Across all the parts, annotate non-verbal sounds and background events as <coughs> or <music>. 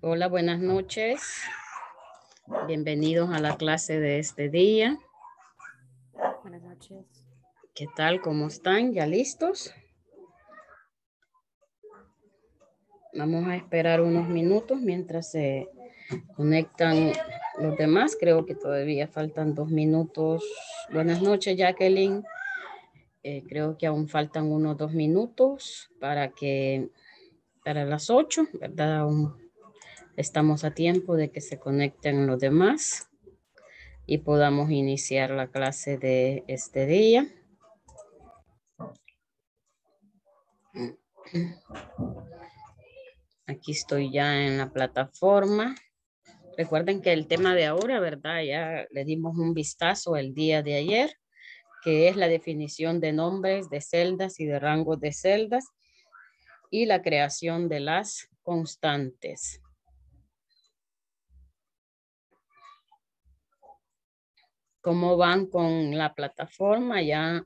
Hola, buenas noches. Bienvenidos a la clase de este día. Buenas noches. ¿Qué tal? ¿Cómo están? ¿Ya listos? Vamos a esperar unos minutos mientras se conectan los demás. Creo que todavía faltan dos minutos. Buenas noches, Jacqueline. Eh, creo que aún faltan unos dos minutos para que para las ocho, ¿verdad? Estamos a tiempo de que se conecten los demás y podamos iniciar la clase de este día. Aquí estoy ya en la plataforma. Recuerden que el tema de ahora, ¿verdad? Ya le dimos un vistazo el día de ayer, que es la definición de nombres de celdas y de rangos de celdas y la creación de las constantes. cómo van con la plataforma, ya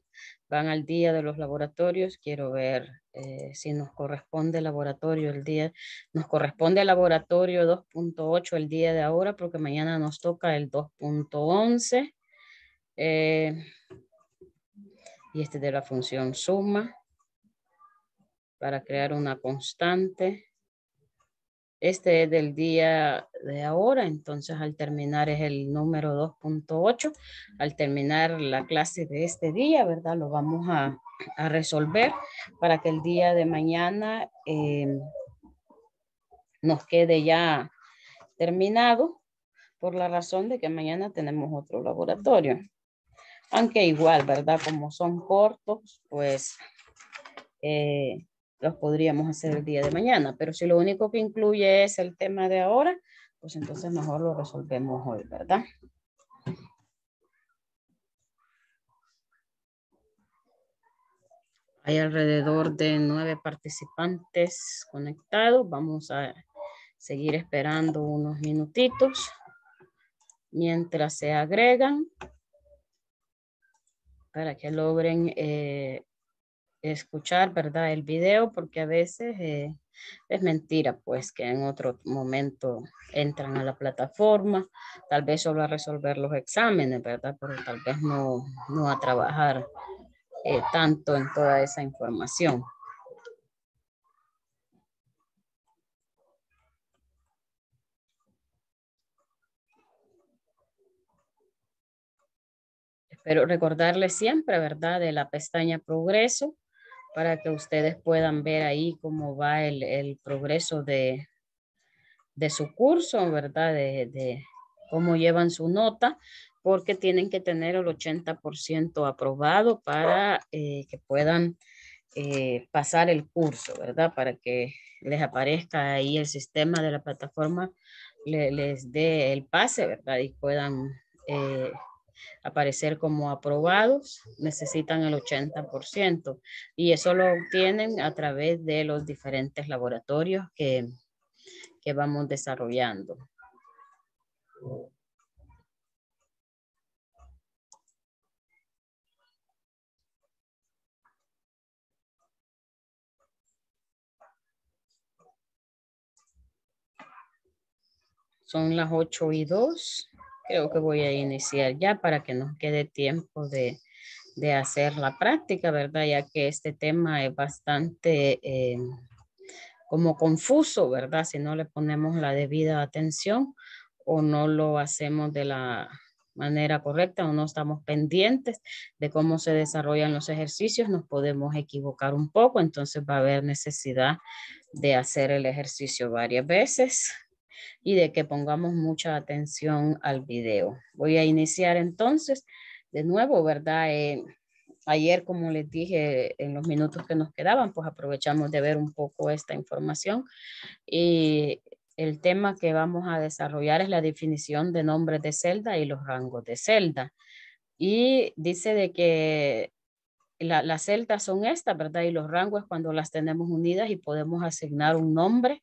van al día de los laboratorios, quiero ver eh, si nos corresponde el laboratorio el día, nos corresponde el laboratorio 2.8 el día de ahora, porque mañana nos toca el 2.11, eh, y este de la función suma, para crear una constante, este es del día de ahora, entonces al terminar es el número 2.8. Al terminar la clase de este día, ¿verdad? Lo vamos a, resolver para que el día de mañana eh, nos quede ya terminado por la razón de que mañana tenemos otro laboratorio. Aunque igual, ¿verdad? Como son cortos, pues... Eh, los podríamos hacer el día de mañana, pero si lo único que incluye es el tema de ahora, pues entonces mejor lo resolvemos hoy, ¿verdad? Hay alrededor de nueve participantes conectados. Vamos a seguir esperando unos minutitos mientras se agregan para que logren eh, escuchar, ¿verdad? El video, porque a veces eh, es mentira, pues, que en otro momento entran a la plataforma, tal vez solo a resolver los exámenes, ¿verdad? Pero tal vez no, a trabajar eh, tanto en toda esa información. espero recordarles siempre, ¿verdad? De la pestaña Progreso, para que ustedes puedan ver ahí cómo va el, progreso de, su curso, ¿verdad? De, cómo llevan su nota, porque tienen que tener el 80% aprobado para eh, que puedan eh, pasar el curso, ¿verdad? Para que les aparezca ahí el sistema de la plataforma, les dé el pase, ¿verdad? Y puedan eh, aparecer como aprobados, necesitan el 80% y eso lo obtienen a través de los diferentes laboratorios que, vamos desarrollando. Son las 8 y 2 creo que voy a iniciar ya para que nos quede tiempo de, hacer la práctica, ¿verdad? Ya que este tema es bastante eh, como confuso, ¿verdad? Si no le ponemos la debida atención o no lo hacemos de la manera correcta o no estamos pendientes de cómo se desarrollan los ejercicios, nos podemos equivocar un poco, entonces va a haber necesidad de hacer el ejercicio varias veces y de que pongamos mucha atención al video. Voy a iniciar entonces de nuevo, ¿verdad? Eh, ayer, como les dije, en los minutos que nos quedaban, pues aprovechamos de ver un poco esta información y el tema que vamos a desarrollar es la definición de nombres de celda y los rangos de celda. Y dice de que la, las celdas son estas, ¿verdad? Y los rangos cuando las tenemos unidas y podemos asignar un nombre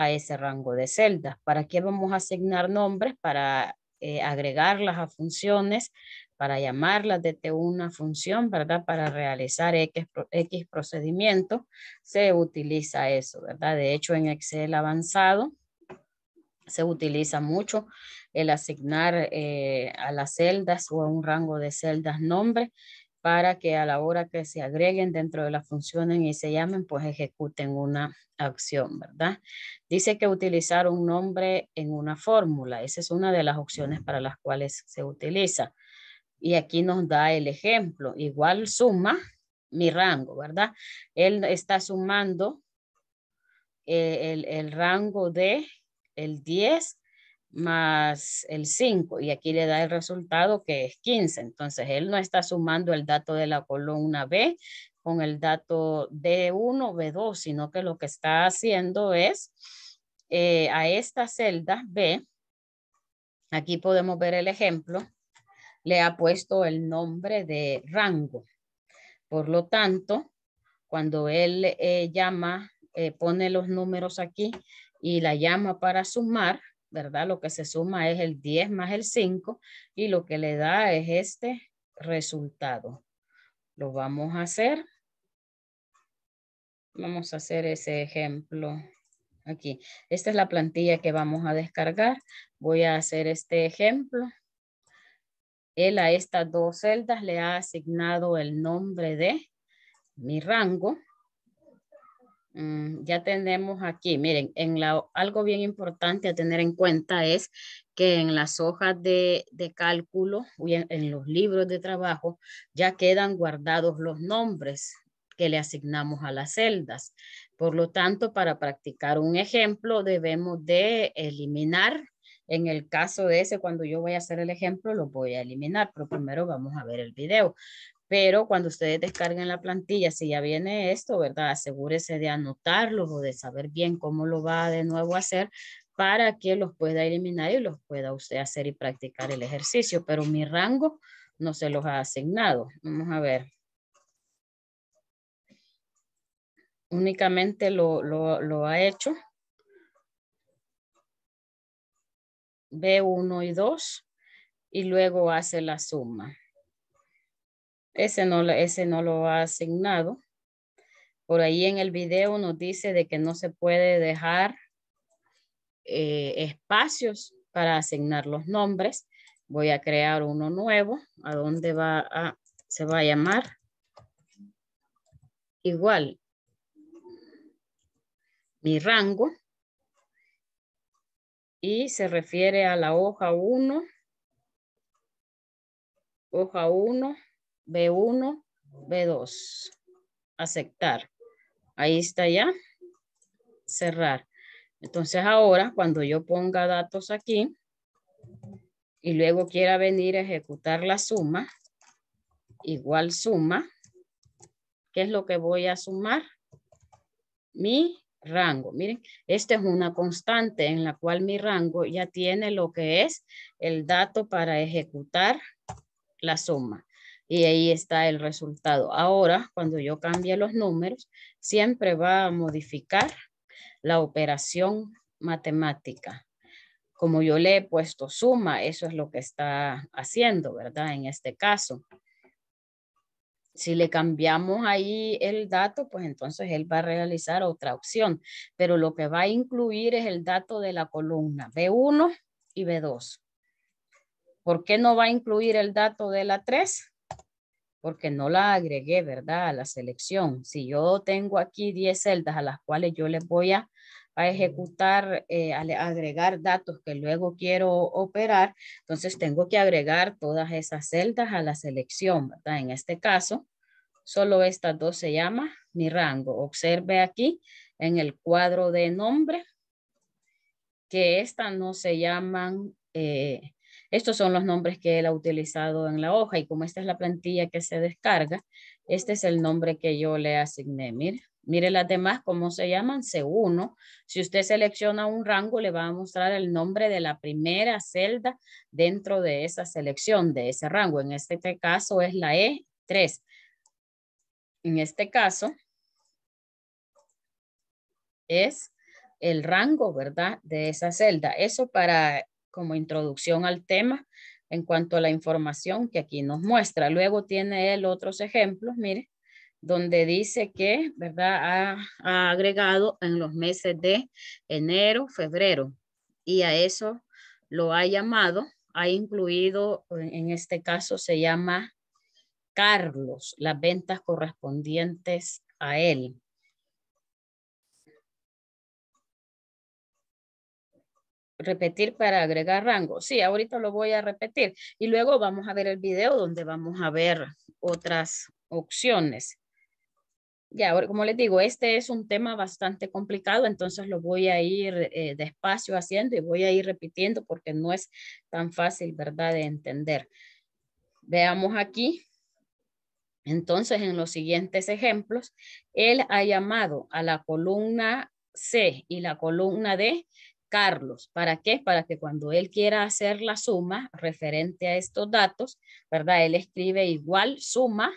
a ese rango de celdas. ¿Para qué vamos a asignar nombres? Para eh, agregarlas a funciones, para llamarlas desde una función, ¿verdad? Para realizar X, X procedimiento, se utiliza eso, ¿verdad? De hecho, en Excel avanzado se utiliza mucho el asignar eh, a las celdas o a un rango de celdas nombre para que a la hora que se agreguen dentro de las funciones y se llamen, pues ejecuten una acción, ¿verdad? Dice que utilizar un nombre en una fórmula. Esa es una de las opciones para las cuales se utiliza. Y aquí nos da el ejemplo. Igual suma mi rango, ¿verdad? Él está sumando eh, el, el, rango de el 10 más el 5 y aquí le da el resultado que es 15. Entonces él no está sumando el dato de la columna B con el dato D1, B2, sino que lo que está haciendo es eh, a esta celda B, aquí podemos ver el ejemplo, le ha puesto el nombre de rango. Por lo tanto, cuando él eh, llama, eh, pone los números aquí y la llama para sumar, ¿verdad? Lo que se suma es el 10 más el 5 y lo que le da es este resultado. Lo vamos a hacer. Vamos a hacer ese ejemplo aquí. Esta es la plantilla que vamos a descargar. Voy a hacer este ejemplo. Él a estas dos celdas le ha asignado el nombre de mi rango Mm, ya tenemos aquí, miren, en la, algo bien importante a tener en cuenta es que en las hojas de, cálculo y en, los libros de trabajo ya quedan guardados los nombres que le asignamos a las celdas. Por lo tanto, para practicar un ejemplo debemos de eliminar. En el caso de ese, cuando yo voy a hacer el ejemplo, lo voy a eliminar, pero primero vamos a ver el video. Pero cuando ustedes descarguen la plantilla, si ya viene esto, ¿verdad? Asegúrese de anotarlo o de saber bien cómo lo va de nuevo a hacer para que los pueda eliminar y los pueda usted hacer y practicar el ejercicio. Pero mi rango no se los ha asignado. Vamos a ver. Únicamente lo, ha hecho. B1 y 2 y luego hace la suma. Ese no, lo ha asignado. Por ahí en el video nos dice de que no se puede dejar eh, espacios para asignar los nombres. Voy a crear uno nuevo. ¿A dónde va a, se va a llamar? Igual. Mi rango. Y se refiere a la hoja 1. Hoja 1 B1, B2. Aceptar. Ahí está ya. Cerrar. Entonces ahora cuando yo ponga datos aquí y luego quiera venir a ejecutar la suma, igual suma, ¿qué es lo que voy a sumar? Mi rango. Miren, esta es una constante en la cual mi rango ya tiene lo que es el dato para ejecutar la suma y ahí está el resultado. Ahora, cuando yo cambie los números, siempre va a modificar la operación matemática. Como yo le he puesto suma, eso es lo que está haciendo, ¿verdad? En este caso. Si le cambiamos ahí el dato, pues entonces él va a realizar otra opción. Pero lo que va a incluir es el dato de la columna B1 y B2. ¿Por qué no va a incluir el dato de la 3? porque no la agregué, ¿verdad? A la selección. Si yo tengo aquí 10 celdas a las cuales yo les voy a, ejecutar, eh, agregar datos que luego quiero operar, entonces tengo que agregar todas esas celdas a la selección, ¿verdad? En este caso, solo estas dos se llama mi rango. Observe aquí en el cuadro de nombre que estas no se llaman eh, estos son los nombres que él ha utilizado en la hoja y como esta es la plantilla que se descarga, este es el nombre que yo le asigné. Mire, mire las demás, ¿cómo se llaman? C1. Si usted selecciona un rango, le va a mostrar el nombre de la primera celda dentro de esa selección, de ese rango. En este caso es la E3. En este caso es el rango, ¿verdad? De esa celda. Eso para como introducción al tema en cuanto a la información que aquí nos muestra. Luego tiene él otros ejemplos, mire, donde dice que, ¿verdad? Ha, ha agregado en los meses de enero, febrero, y a eso lo ha llamado, ha incluido, en este caso se llama Carlos, las ventas correspondientes a él. repetir para agregar rango. Sí, ahorita lo voy a repetir y luego vamos a ver el video donde vamos a ver otras opciones. Ya, como les digo, este es un tema bastante complicado, entonces lo voy a ir eh, despacio haciendo y voy a ir repitiendo porque no es tan fácil, ¿verdad?, de entender. Veamos aquí. Entonces, en los siguientes ejemplos, él ha llamado a la columna C y la columna D Carlos. ¿Para qué? Para que cuando él quiera hacer la suma referente a estos datos, ¿verdad? Él escribe igual suma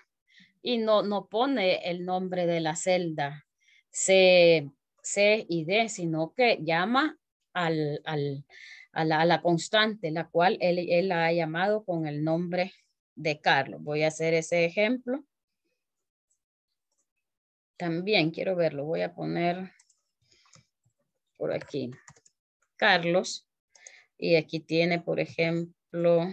y no, no pone el nombre de la celda C, C y D, sino que llama al, a, la, constante, la cual él, él la ha llamado con el nombre de Carlos. Voy a hacer ese ejemplo. También quiero verlo. Voy a poner por aquí. Carlos. Y aquí tiene, por ejemplo,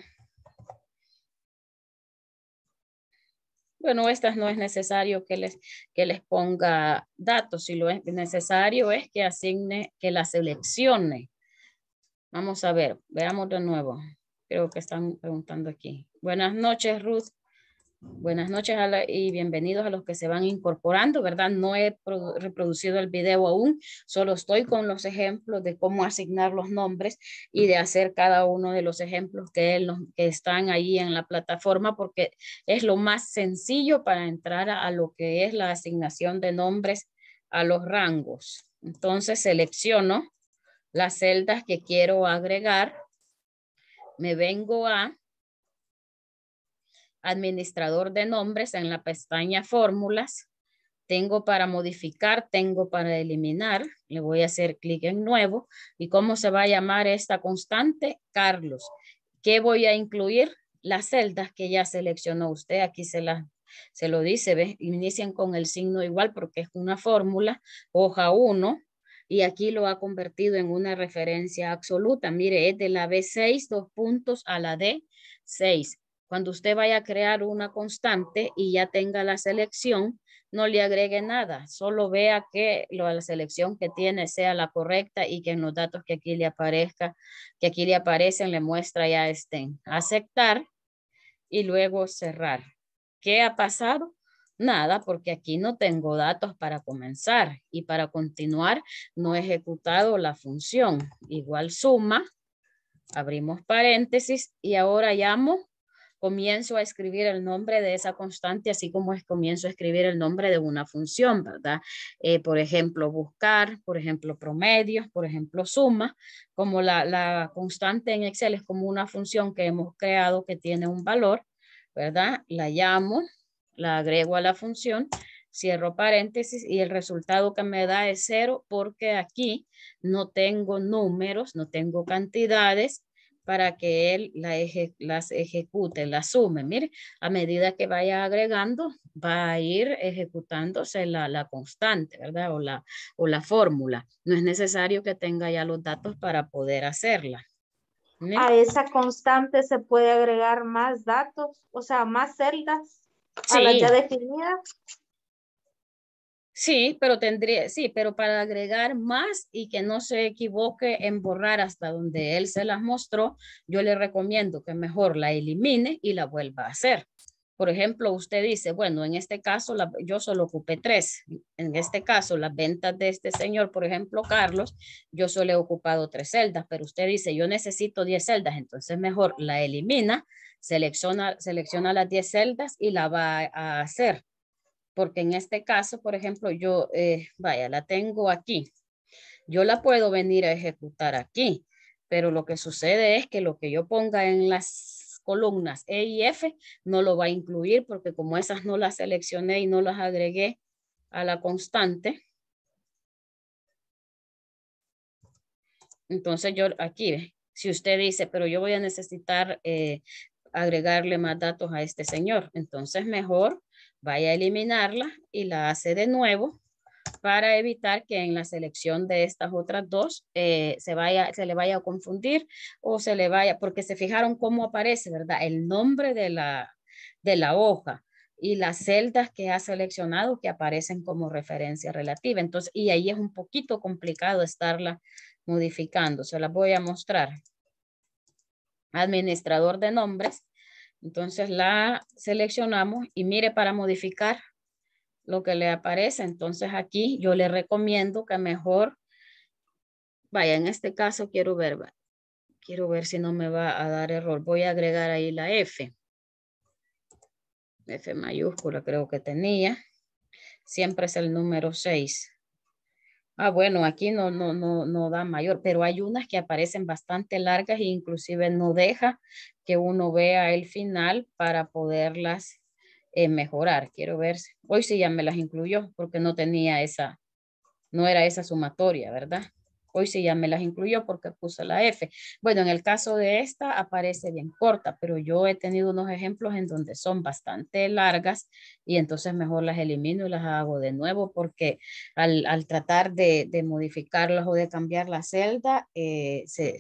bueno, estas no es necesario que les, que les ponga datos, si lo es necesario es que asigne, que la seleccione. Vamos a ver, veamos de nuevo. Creo que están preguntando aquí. Buenas noches, Ruth. Buenas noches y bienvenidos a los que se van incorporando, ¿verdad? No he reproducido el video aún, solo estoy con los ejemplos de cómo asignar los nombres y de hacer cada uno de los ejemplos que, están ahí en la plataforma porque es lo más sencillo para entrar a lo que es la asignación de nombres a los rangos. Entonces selecciono las celdas que quiero agregar, me vengo a administrador de nombres en la pestaña fórmulas. Tengo para modificar, tengo para eliminar. Le voy a hacer clic en nuevo. ¿Y cómo se va a llamar esta constante? Carlos. ¿Qué voy a incluir? Las celdas que ya seleccionó usted. Aquí se la, se lo dice, ¿ves? Inician con el signo igual porque es una fórmula, hoja 1, y aquí lo ha convertido en una referencia absoluta. Mire, es de la B6, dos puntos a la D6. Cuando usted vaya a crear una constante y ya tenga la selección, no le agregue nada, solo vea que la selección que tiene sea la correcta y que en los datos que aquí le aparezca, que aquí le aparecen, le muestra ya estén. Aceptar y luego cerrar. ¿Qué ha pasado? Nada, porque aquí no tengo datos para comenzar y para continuar no he ejecutado la función. Igual suma, abrimos paréntesis y ahora llamo comienzo a escribir el nombre de esa constante, así como es comienzo a escribir el nombre de una función, ¿verdad? Eh, por ejemplo, buscar, por ejemplo, promedio, por ejemplo, suma, como la, la constante en Excel es como una función que hemos creado que tiene un valor, ¿verdad? La llamo, la agrego a la función, cierro paréntesis y el resultado que me da es cero porque aquí no tengo números, no tengo cantidades para que él las ejecute, las sume. Mire, a medida que vaya agregando, va a ir ejecutándose la, constante, ¿verdad? O la, o la fórmula. No es necesario que tenga ya los datos para poder hacerla. A esa constante se puede agregar más datos, o sea, más celdas a las ya definidas. Sí, pero tendría, sí, pero para agregar más y que no se equivoque en borrar hasta donde él se las mostró, yo le recomiendo que mejor la elimine y la vuelva a hacer. Por ejemplo, usted dice, bueno, en este caso yo solo ocupé tres. En este caso, las ventas de este señor, por ejemplo, Carlos, yo solo he ocupado tres celdas, pero usted dice, yo necesito diez celdas, entonces mejor la elimina, selecciona, selecciona las diez celdas y la va a hacer porque en este caso, por ejemplo, yo, eh, vaya, la tengo aquí. Yo la puedo venir a ejecutar aquí, pero lo que sucede es que lo que yo ponga en las columnas E y F no lo va a incluir porque como esas no las seleccioné y no las agregué a la constante, Entonces yo aquí, si usted dice, pero yo voy a necesitar eh, agregarle más datos a este señor, entonces mejor vaya a eliminarla y la hace de nuevo para evitar que en la selección de estas otras dos eh, se, vaya, se le vaya a confundir o se le vaya, porque se fijaron cómo aparece, ¿verdad? El nombre de la, de la hoja y las celdas que ha seleccionado que aparecen como referencia relativa. Entonces, y ahí es un poquito complicado estarla modificando. Se las voy a mostrar. Administrador de nombres entonces la seleccionamos y mire para modificar lo que le aparece. Entonces aquí yo le recomiendo que mejor, vaya, en este caso quiero ver, quiero ver si no me va a dar error. Voy a agregar ahí la F. F mayúscula creo que tenía. Siempre es el número 6. Ah, bueno, aquí no, no, no, no da mayor, pero hay unas que aparecen bastante largas e inclusive no deja que uno vea el final para poderlas eh, mejorar. Quiero ver, hoy sí ya me las incluyó porque no tenía esa, no era esa sumatoria, ¿verdad? Hoy sí ya me las incluyó porque puse la F. Bueno, en el caso de esta aparece bien corta, pero yo he tenido unos ejemplos en donde son bastante largas y entonces mejor las elimino y las hago de nuevo porque al, tratar de, modificarlas o de cambiar la celda, eh, se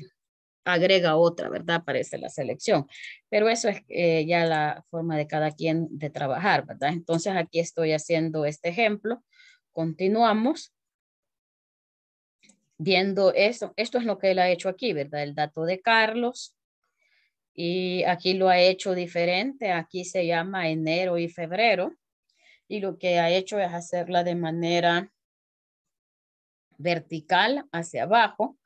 agrega otra, ¿verdad? Aparece la selección. Pero eso es eh, ya la forma de cada quien de trabajar, ¿verdad? Entonces aquí estoy haciendo este ejemplo. Continuamos viendo esto, esto es lo que él ha hecho aquí, ¿verdad? El dato de Carlos. Y aquí lo ha hecho diferente, aquí se llama enero y febrero. Y lo que ha hecho es hacerla de manera vertical hacia abajo.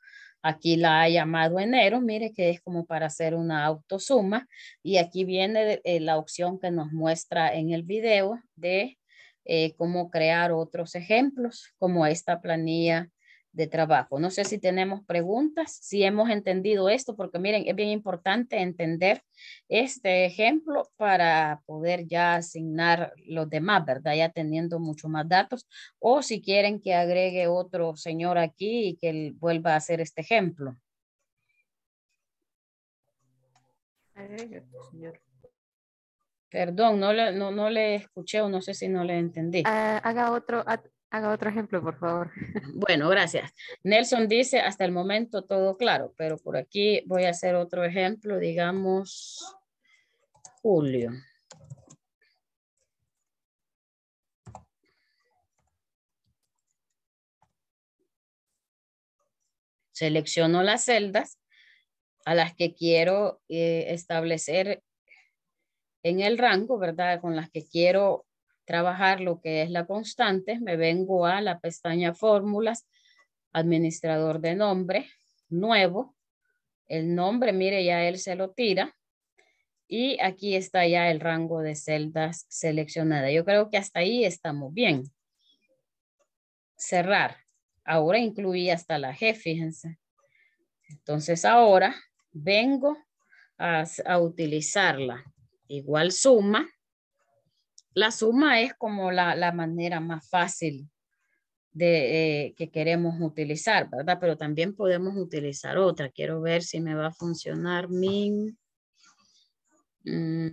Aquí la ha llamado enero, mire que es como para hacer una autosuma. Y aquí viene eh, la opción que nos muestra en el video de eh, cómo crear otros ejemplos, como esta planilla de trabajo. No sé si tenemos preguntas, si hemos entendido esto, porque miren, es bien importante entender este ejemplo para poder ya asignar los demás, ¿verdad? Ya teniendo mucho más datos. O si quieren que agregue otro señor aquí y que él vuelva a hacer este ejemplo. Perdón, no le, no, le escuché o no sé si no le entendí. Ah, haga otro, Haga otro ejemplo, por favor. <laughs> Bueno, gracias. Nelson dice, hasta el momento todo claro, pero por aquí voy a hacer otro ejemplo, digamos, Julio. Selecciono las celdas a las que quiero eh, establecer en el rango, ¿verdad? Con las que quiero trabajar lo que es la constante, me vengo a la pestaña fórmulas, administrador de nombre, nuevo, el nombre, mire, ya él se lo tira. Y aquí está ya el rango de celdas seleccionada. Yo creo que hasta ahí estamos bien. Cerrar. Ahora incluí hasta la G, fíjense. Entonces ahora vengo a, a utilizarla. Igual suma, la suma es como la, manera más fácil de, eh, que queremos utilizar, ¿verdad? Pero también podemos utilizar otra. Quiero ver si me va a funcionar min. Mm,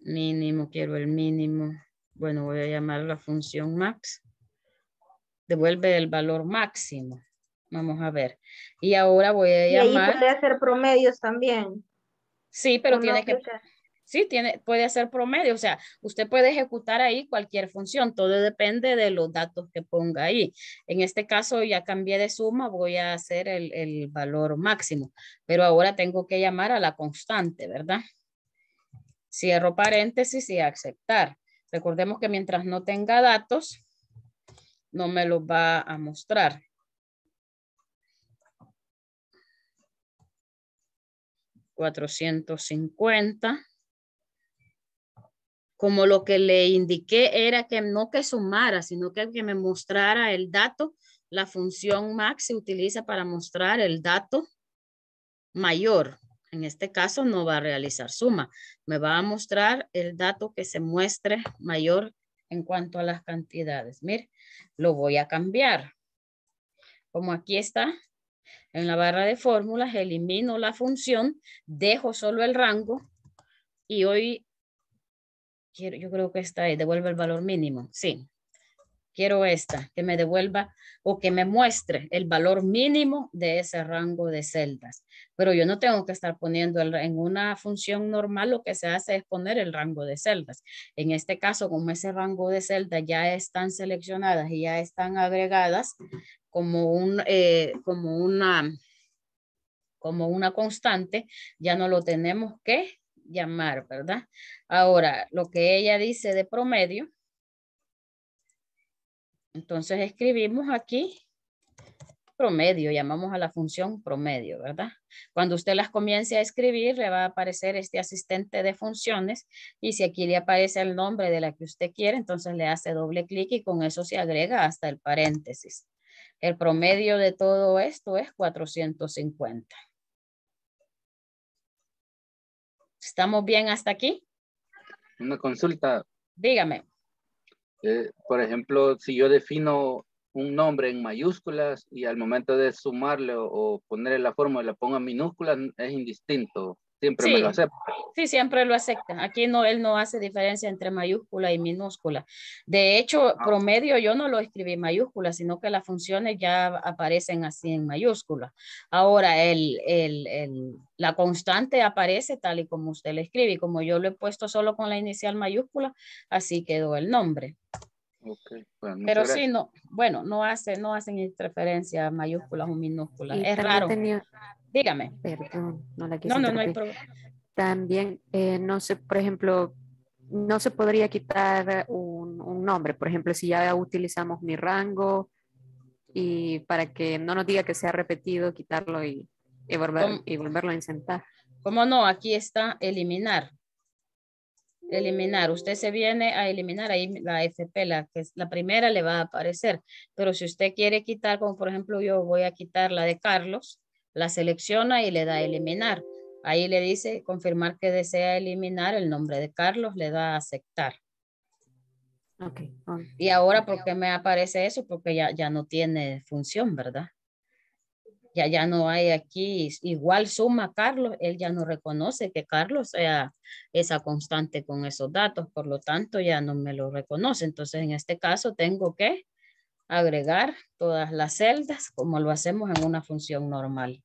mínimo, quiero el mínimo. Bueno, voy a llamar la función max. Devuelve el valor máximo. Vamos a ver. Y ahora voy a llamar... Y puede hacer promedios también. Sí, pero tiene que... Sí, tiene, puede hacer promedio, o sea, usted puede ejecutar ahí cualquier función, todo depende de los datos que ponga ahí. En este caso ya cambié de suma, voy a hacer el, valor máximo, pero ahora tengo que llamar a la constante, ¿verdad? Cierro paréntesis y aceptar. Recordemos que mientras no tenga datos, no me los va a mostrar. 450 como lo que le indiqué era que no que sumara, sino que, que me mostrara el dato, la función max se utiliza para mostrar el dato mayor. En este caso no va a realizar suma, me va a mostrar el dato que se muestre mayor en cuanto a las cantidades. Mire, lo voy a cambiar. Como aquí está, en la barra de fórmulas, elimino la función, dejo solo el rango y hoy yo creo que esta ahí, devuelve el valor mínimo. Sí, quiero esta, que me devuelva o que me muestre el valor mínimo de ese rango de celdas. Pero yo no tengo que estar poniendo en una función normal, lo que se hace es poner el rango de celdas. En este caso, como ese rango de celdas ya están seleccionadas y ya están agregadas como, un, eh, como, una, como una constante, ya no lo tenemos que llamar, ¿verdad? Ahora, lo que ella dice de promedio, entonces escribimos aquí promedio, llamamos a la función promedio, ¿verdad? Cuando usted las comience a escribir, le va a aparecer este asistente de funciones y si aquí le aparece el nombre de la que usted quiere, entonces le hace doble clic y con eso se agrega hasta el paréntesis. El promedio de todo esto es 450. ¿Estamos bien hasta aquí? Una consulta. Dígame. Eh, por ejemplo, si yo defino un nombre en mayúsculas y al momento de sumarle o, ponerle la fórmula la pongo en minúsculas, es indistinto. Siempre lo Sí, siempre lo acepta. Aquí no, él no hace diferencia entre mayúscula y minúscula. De hecho, ah. promedio yo no lo escribí en mayúscula, sino que las funciones ya aparecen así en mayúscula. Ahora, el, la constante aparece tal y como usted la escribe. Y como yo lo he puesto solo con la inicial mayúscula, así quedó el nombre. Pero sí, no, bueno, no, hace, no hacen interferencia mayúsculas o minúsculas. es raro. Dígame. no No, no, hay problema. También, eh, no sé, por ejemplo, no se podría quitar un, nombre. Por ejemplo, si ya utilizamos mi rango y para que no nos diga que sea repetido, quitarlo y, volver, y volverlo a insertar. ¿Cómo no? Aquí está eliminar. Eliminar. Usted se viene a eliminar ahí la FP, la, que es la primera le va a aparecer. Pero si usted quiere quitar, como por ejemplo yo voy a quitar la de Carlos, la selecciona y le da eliminar. Ahí le dice confirmar que desea eliminar el nombre de Carlos, le da a aceptar. Y ahora, ¿por qué me aparece eso? Porque ya, ya no tiene función, ¿verdad? Ya, ya no hay aquí, igual suma Carlos, él ya no reconoce que Carlos sea esa constante con esos datos, por lo tanto ya no me lo reconoce. Entonces, en este caso tengo que agregar todas las celdas como lo hacemos en una función normal.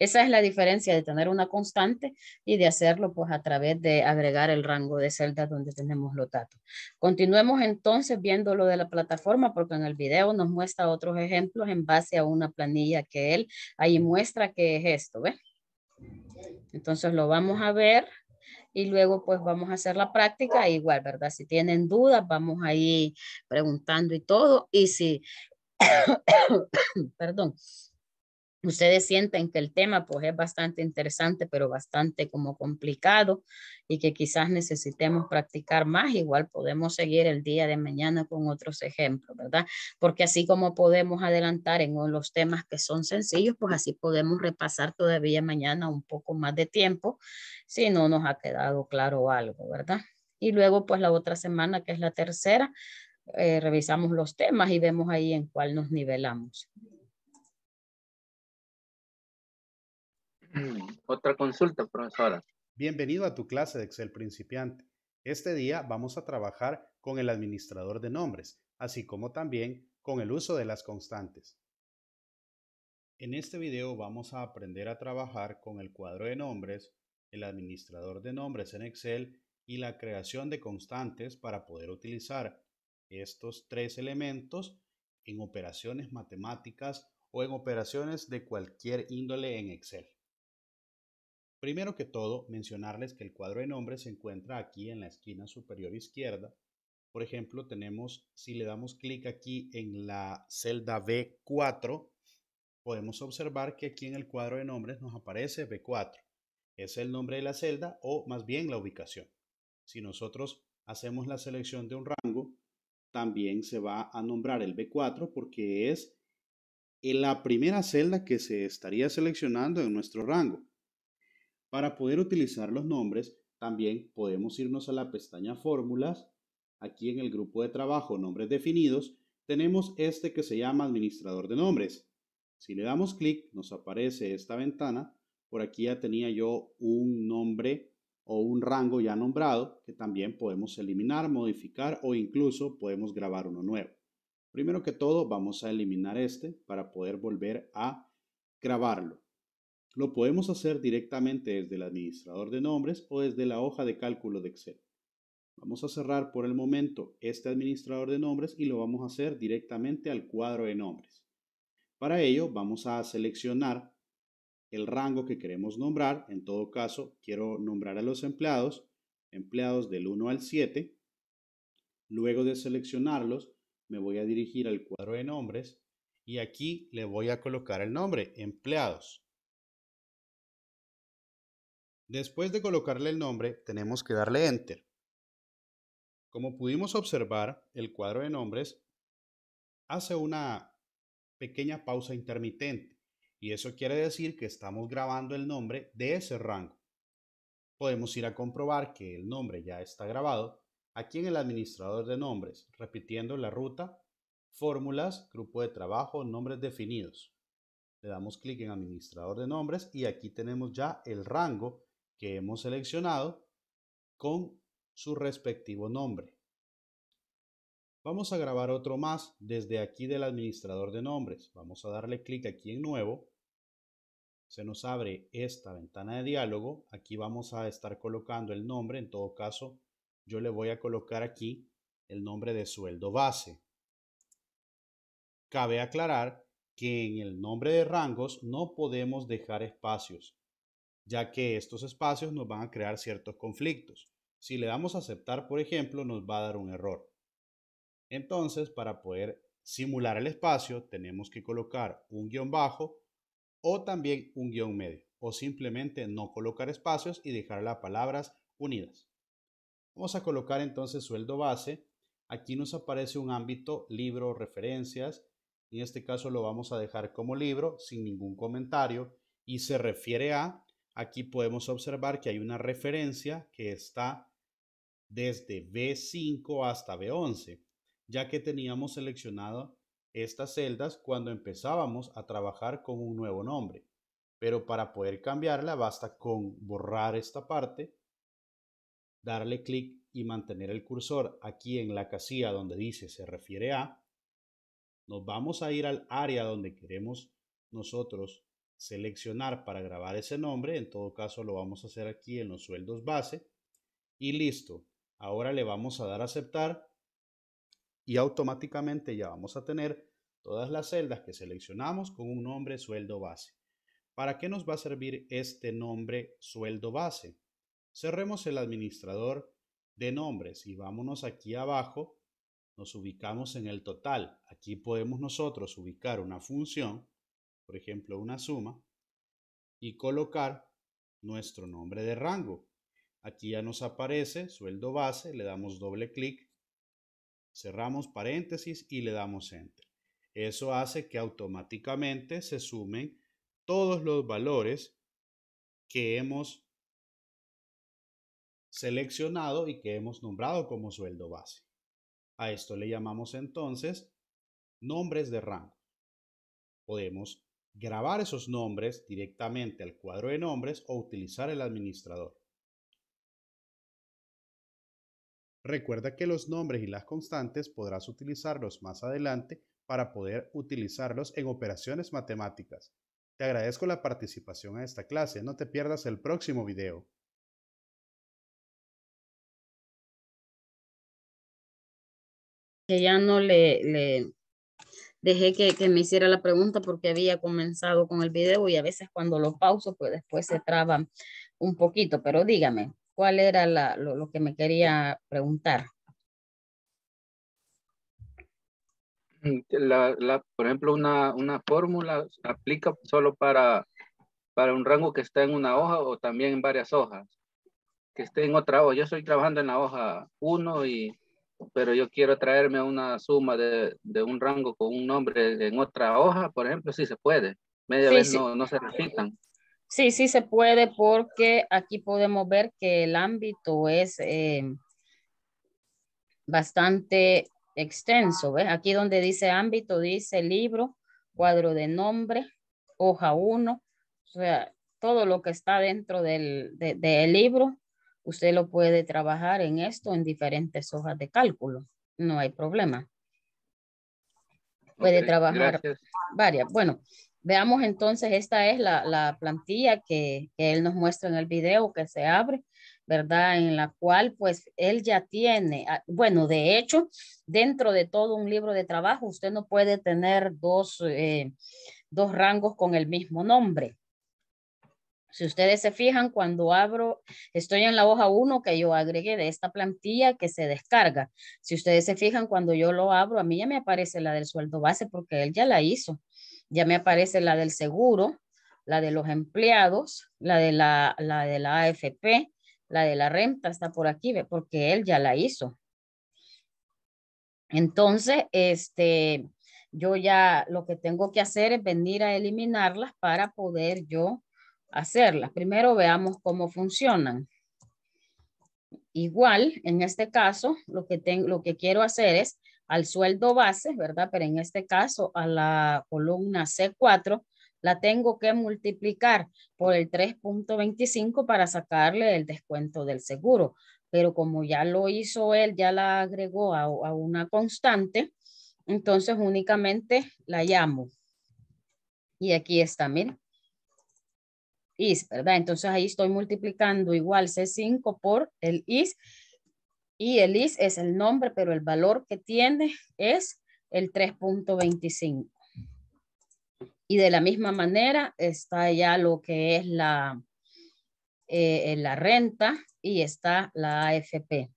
Esa es la diferencia de tener una constante y de hacerlo pues a través de agregar el rango de celdas donde tenemos los datos. Continuemos entonces viendo lo de la plataforma porque en el video nos muestra otros ejemplos en base a una planilla que él ahí muestra que es esto, Entonces lo vamos a ver y luego pues vamos a hacer la práctica igual, ¿verdad? Si tienen dudas, vamos ahí preguntando y todo. Y si, <coughs> perdón, ustedes sienten que el tema pues es bastante interesante, pero bastante como complicado y que quizás necesitemos practicar más, igual podemos seguir el día de mañana con otros ejemplos, ¿verdad? Porque así como podemos adelantar en los temas que son sencillos, pues así podemos repasar todavía mañana un poco más de tiempo si no nos ha quedado claro algo, ¿verdad? Y luego pues la otra semana, que es la tercera, eh, revisamos los temas y vemos ahí en cuál nos nivelamos. Mm, otra consulta, profesora. Bienvenido a tu clase de Excel principiante. Este día vamos a trabajar con el administrador de nombres, así como también con el uso de las constantes. En este video vamos a aprender a trabajar con el cuadro de nombres, el administrador de nombres en Excel y la creación de constantes para poder utilizar estos tres elementos en operaciones matemáticas o en operaciones de cualquier índole en Excel. Primero que todo, mencionarles que el cuadro de nombres se encuentra aquí en la esquina superior izquierda. Por ejemplo, tenemos, si le damos clic aquí en la celda B4, podemos observar que aquí en el cuadro de nombres nos aparece B4. Es el nombre de la celda o más bien la ubicación. Si nosotros hacemos la selección de un rango, también se va a nombrar el B4 porque es la primera celda que se estaría seleccionando en nuestro rango. Para poder utilizar los nombres, también podemos irnos a la pestaña Fórmulas. Aquí en el grupo de trabajo Nombres definidos, tenemos este que se llama Administrador de Nombres. Si le damos clic, nos aparece esta ventana. Por aquí ya tenía yo un nombre o un rango ya nombrado que también podemos eliminar, modificar o incluso podemos grabar uno nuevo. Primero que todo, vamos a eliminar este para poder volver a grabarlo. Lo podemos hacer directamente desde el administrador de nombres o desde la hoja de cálculo de Excel. Vamos a cerrar por el momento este administrador de nombres y lo vamos a hacer directamente al cuadro de nombres. Para ello vamos a seleccionar el rango que queremos nombrar. En todo caso, quiero nombrar a los empleados, empleados del 1 al 7. Luego de seleccionarlos, me voy a dirigir al cuadro de nombres y aquí le voy a colocar el nombre, empleados. Después de colocarle el nombre, tenemos que darle Enter. Como pudimos observar, el cuadro de nombres hace una pequeña pausa intermitente y eso quiere decir que estamos grabando el nombre de ese rango. Podemos ir a comprobar que el nombre ya está grabado aquí en el administrador de nombres, repitiendo la ruta, fórmulas, grupo de trabajo, nombres definidos. Le damos clic en administrador de nombres y aquí tenemos ya el rango que hemos seleccionado con su respectivo nombre. Vamos a grabar otro más desde aquí del administrador de nombres. Vamos a darle clic aquí en nuevo. Se nos abre esta ventana de diálogo. Aquí vamos a estar colocando el nombre. En todo caso, yo le voy a colocar aquí el nombre de sueldo base. Cabe aclarar que en el nombre de rangos no podemos dejar espacios ya que estos espacios nos van a crear ciertos conflictos. Si le damos a aceptar, por ejemplo, nos va a dar un error. Entonces, para poder simular el espacio, tenemos que colocar un guión bajo o también un guión medio, o simplemente no colocar espacios y dejar las palabras unidas. Vamos a colocar entonces sueldo base. Aquí nos aparece un ámbito libro referencias. En este caso lo vamos a dejar como libro sin ningún comentario y se refiere a Aquí podemos observar que hay una referencia que está desde B5 hasta B11, ya que teníamos seleccionado estas celdas cuando empezábamos a trabajar con un nuevo nombre. Pero para poder cambiarla basta con borrar esta parte, darle clic y mantener el cursor aquí en la casilla donde dice se refiere a. Nos vamos a ir al área donde queremos nosotros seleccionar para grabar ese nombre, en todo caso lo vamos a hacer aquí en los sueldos base y listo. Ahora le vamos a dar a aceptar y automáticamente ya vamos a tener todas las celdas que seleccionamos con un nombre sueldo base. ¿Para qué nos va a servir este nombre sueldo base? Cerremos el administrador de nombres y vámonos aquí abajo, nos ubicamos en el total. Aquí podemos nosotros ubicar una función por ejemplo una suma, y colocar nuestro nombre de rango. Aquí ya nos aparece sueldo base, le damos doble clic, cerramos paréntesis y le damos enter. Eso hace que automáticamente se sumen todos los valores que hemos seleccionado y que hemos nombrado como sueldo base. A esto le llamamos entonces nombres de rango. Podemos grabar esos nombres directamente al cuadro de nombres o utilizar el administrador. Recuerda que los nombres y las constantes podrás utilizarlos más adelante para poder utilizarlos en operaciones matemáticas. Te agradezco la participación a esta clase. No te pierdas el próximo video. ya no le, le dejé que, que, me hiciera la pregunta porque había comenzado con el video y a veces cuando lo pauso, pues después se traba un poquito, pero dígame, ¿cuál era la, lo, lo que me quería preguntar? Mm, la, la, por ejemplo, una, una fórmula aplica solo para, para un rango que está en una hoja o también en varias hojas, que esté en otra hoja. Yo estoy trabajando en la hoja 1 y pero yo quiero traerme una suma de, de, un rango con un nombre en otra hoja, por ejemplo, si se puede. Media vez No, no, se repitan. Sí, sí se puede porque aquí podemos ver que el ámbito es em, bastante extenso. ¿ves? Aquí donde dice ámbito, dice libro, cuadro de nombre, hoja 1. O sea, todo lo que está dentro del libro Usted lo puede trabajar en esto en diferentes hojas de cálculo. No hay problema. Puede trabajar varias. Bueno, veamos entonces, esta es la, plantilla que, él nos muestra en el video que se abre, ¿verdad? En la cual pues él ya tiene, ah, bueno, de hecho, dentro de todo un libro de trabajo, usted no puede tener dos, eh, dos rangos con el mismo nombre. Si ustedes se fijan, cuando abro, estoy en la hoja 1 que yo agregué de esta plantilla que se descarga. Si ustedes se fijan, cuando yo lo abro, a mí ya me aparece la del sueldo base porque él ya la hizo. Ya me aparece la del seguro, la de los empleados, la de la, de la AFP, la de la renta está por aquí, porque él ya la hizo. Entonces, este, yo ya lo que tengo que hacer es venir a eliminarlas para poder yo hacerlas. Primero veamos cómo funcionan. Igual, en este caso, lo que, tengo, lo que quiero hacer es al sueldo base, ¿verdad? Pero en este caso, a la columna C4, la tengo que multiplicar por el 3.25 para sacarle el descuento del seguro. Pero como ya lo hizo él, ya la agregó a, una constante, entonces únicamente la llamo. Y aquí está, miren. ¿verdad? Entonces ahí estoy multiplicando igual C5 por el is y el is es el nombre, pero el valor que tiene es el 3.25. Y de la misma manera está ya lo que es la, eh, la renta y está la AFP.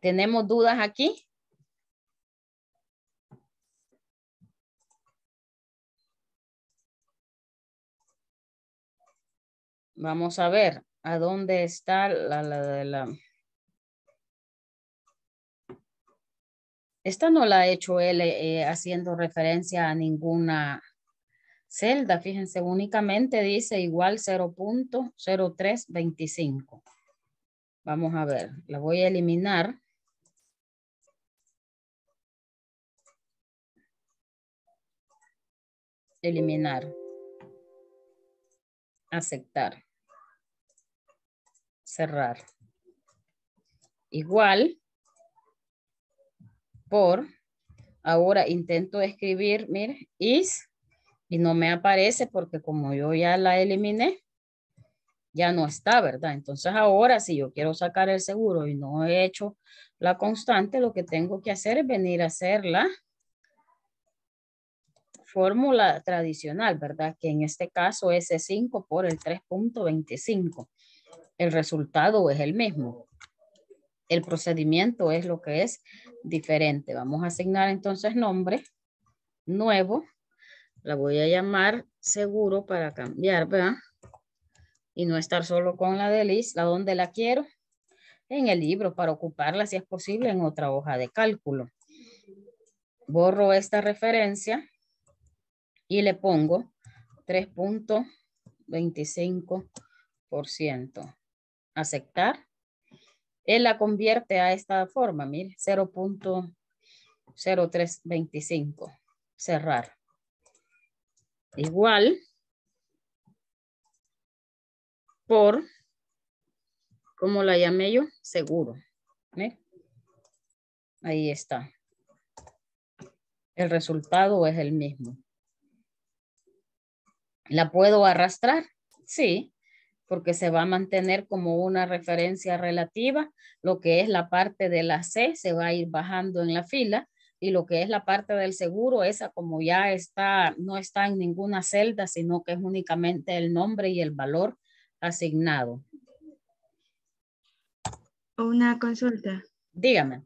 ¿Tenemos dudas aquí? Vamos a ver a dónde está la, la, la, Esta no la ha hecho él eh, eh, haciendo referencia a ninguna celda. Fíjense, únicamente dice igual 0.0325. Vamos a ver, la voy a eliminar. Eliminar aceptar, cerrar. Igual, por, ahora intento escribir, mire, is, y no me aparece porque como yo ya la eliminé, ya no está, ¿verdad? Entonces ahora si yo quiero sacar el seguro y no he hecho la constante, lo que tengo que hacer es venir a hacerla fórmula tradicional, ¿verdad? Que en este caso es 5 por el 3.25. El resultado es el mismo. El procedimiento es lo que es diferente. Vamos a asignar entonces nombre nuevo. La voy a llamar seguro para cambiar, ¿verdad? Y no estar solo con la de Liz. ¿La donde la quiero? En el libro para ocuparla, si es posible, en otra hoja de cálculo borro esta referencia y le pongo 3.25%. Aceptar. Él la convierte a esta forma, mire, 0.0325. Cerrar. Igual por, ¿cómo la llamé yo? Seguro. Ahí está. El resultado es el mismo. ¿La puedo arrastrar? Sí, porque se va a mantener como una referencia relativa. Lo que es la parte de la C se va a ir bajando en la fila y lo que es la parte del seguro, esa como ya está, no está en ninguna celda, sino que es únicamente el nombre y el valor asignado. Una consulta. Dígame.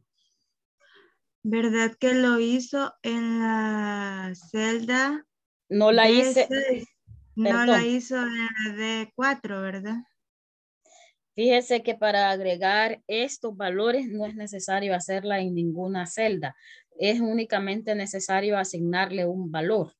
¿Verdad que lo hizo en la celda? No la hice. No la hizo de, 4, ¿verdad? Fíjese que para agregar estos valores no es necesario hacerla en ninguna celda. Es únicamente necesario asignarle un valor.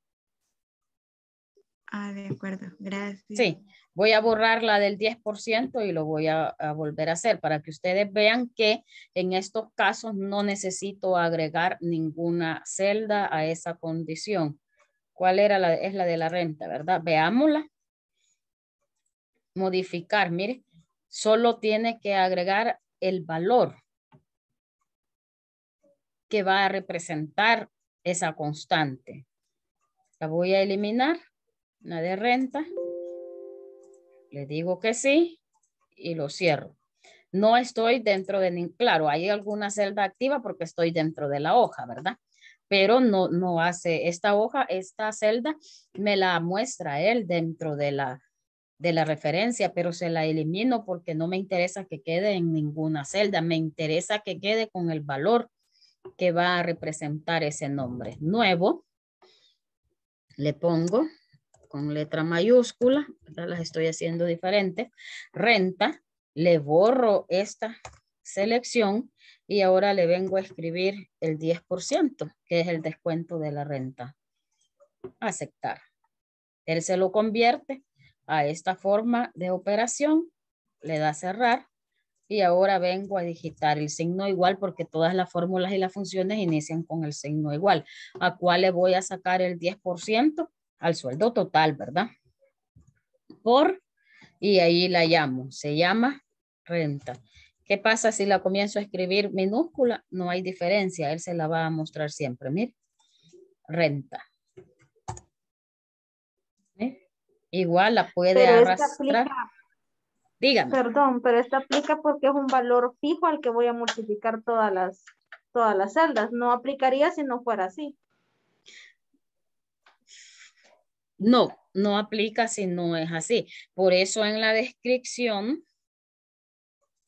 Ah, de acuerdo. Gracias. Sí, voy a borrar la del 10% y lo voy a, volver a hacer para que ustedes vean que en estos casos no necesito agregar ninguna celda a esa condición. ¿Cuál era la, es la de la renta, verdad? Veámosla. Modificar, mire, solo tiene que agregar el valor que va a representar esa constante. La voy a eliminar, la de renta. Le digo que sí y lo cierro. No estoy dentro de, claro, hay alguna celda activa porque estoy dentro de la hoja, ¿verdad? pero no, no hace esta hoja, esta celda, me la muestra él dentro de la, de la referencia, pero se la elimino porque no me interesa que quede en ninguna celda, me interesa que quede con el valor que va a representar ese nombre. Nuevo, le pongo con letra mayúscula, las estoy haciendo diferente, renta, le borro esta selección y ahora le vengo a escribir el 10%, que es el descuento de la renta. Aceptar. Él se lo convierte a esta forma de operación, le da cerrar y ahora vengo a digitar el signo igual porque todas las fórmulas y las funciones inician con el signo igual. ¿A cuál le voy a sacar el 10%? Al sueldo total, ¿verdad? Por, y ahí la llamo, se llama renta. ¿Qué pasa si la comienzo a escribir minúscula? No hay diferencia, él se la va a mostrar siempre. Mire, renta. ¿Eh? Igual la puede arrastrar. Perdón, pero esta aplica porque es un valor fijo al que voy a multiplicar todas las, todas las celdas. No aplicaría si no fuera así. No, no aplica si no es así. Por eso en la descripción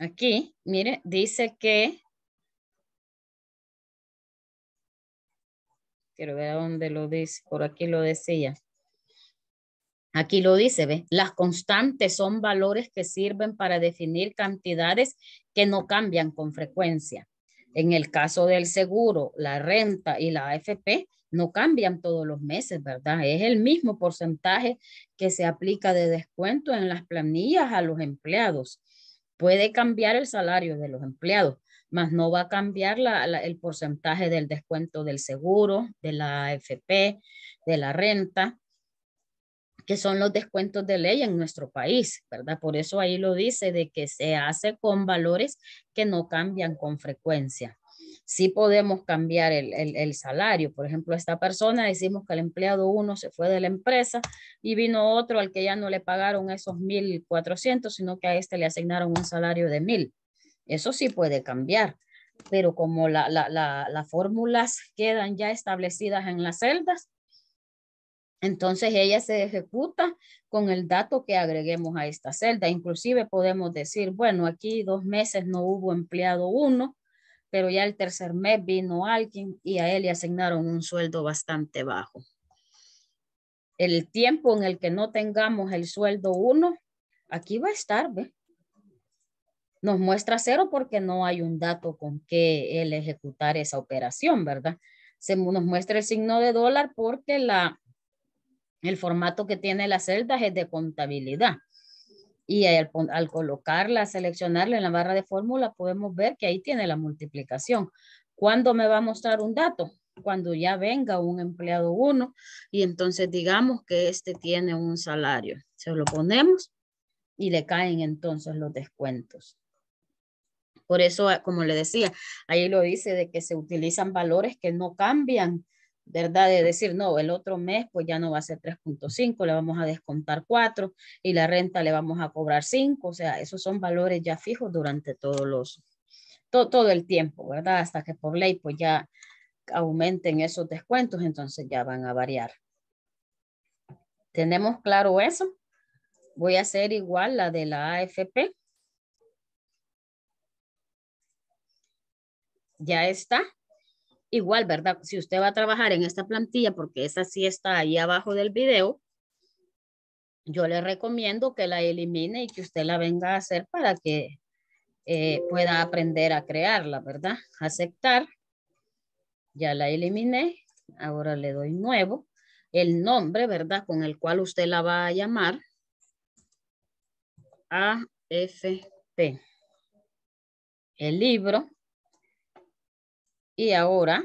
Aquí, mire, dice que... Quiero ver dónde lo dice, por aquí lo decía. Aquí lo dice, ve, Las constantes son valores que sirven para definir cantidades que no cambian con frecuencia. En el caso del seguro, la renta y la AFP no cambian todos los meses, ¿verdad? Es el mismo porcentaje que se aplica de descuento en las planillas a los empleados. Puede cambiar el salario de los empleados, mas no va a cambiar el porcentaje del descuento del seguro, de la AFP, de la renta, que son los descuentos de ley en nuestro país, ¿verdad? Por eso ahí lo dice de que se hace con valores que no cambian con frecuencia sí podemos cambiar el, salario. Por ejemplo, esta persona decimos que el empleado uno se fue de la empresa y vino otro al que ya no le pagaron esos 1.400, sino que a este le asignaron un salario de 1.000. Eso sí puede cambiar, pero como las fórmulas quedan ya establecidas en las celdas, entonces ella se ejecuta con el dato que agreguemos a esta celda. Inclusive podemos decir, bueno, aquí dos meses no hubo empleado uno, pero ya el tercer mes vino alguien y a él le asignaron un sueldo bastante bajo. El tiempo en el que no tengamos el sueldo uno, aquí va a estar, ¿ve? Nos muestra cero porque no hay un dato con que él ejecutar esa operación, ¿verdad? Se nos muestra el signo de dólar porque la, el formato que tiene la celda es de contabilidad. Y al, colocarla, seleccionarla en la barra de fórmula, podemos ver que ahí tiene la multiplicación. ¿Cuándo me va a mostrar un dato? Cuando ya venga un empleado uno. y entonces digamos que este tiene un salario. Se lo ponemos y le caen entonces los descuentos. Por eso, como le decía, ahí lo dice de que se utilizan valores que no cambian ¿verdad? De decir, no, el otro mes pues ya no va a ser 3.5, le vamos a descontar 4 y la renta le vamos a cobrar 5, o sea, esos son valores ya fijos durante todos los, todo, todo el tiempo, ¿verdad? Hasta que por ley pues ya aumenten esos descuentos, entonces ya van a variar. ¿Tenemos claro eso? Voy a hacer igual la de la AFP. Ya está. Igual, ¿verdad? Si usted va a trabajar en esta plantilla, porque esa sí está ahí abajo del video, yo le recomiendo que la elimine y que usted la venga a hacer para que eh, pueda aprender a crearla, ¿verdad? Aceptar. Ya la eliminé. Ahora le doy nuevo. El nombre, ¿verdad? Con el cual usted la va a llamar. AFP. El libro. Y ahora,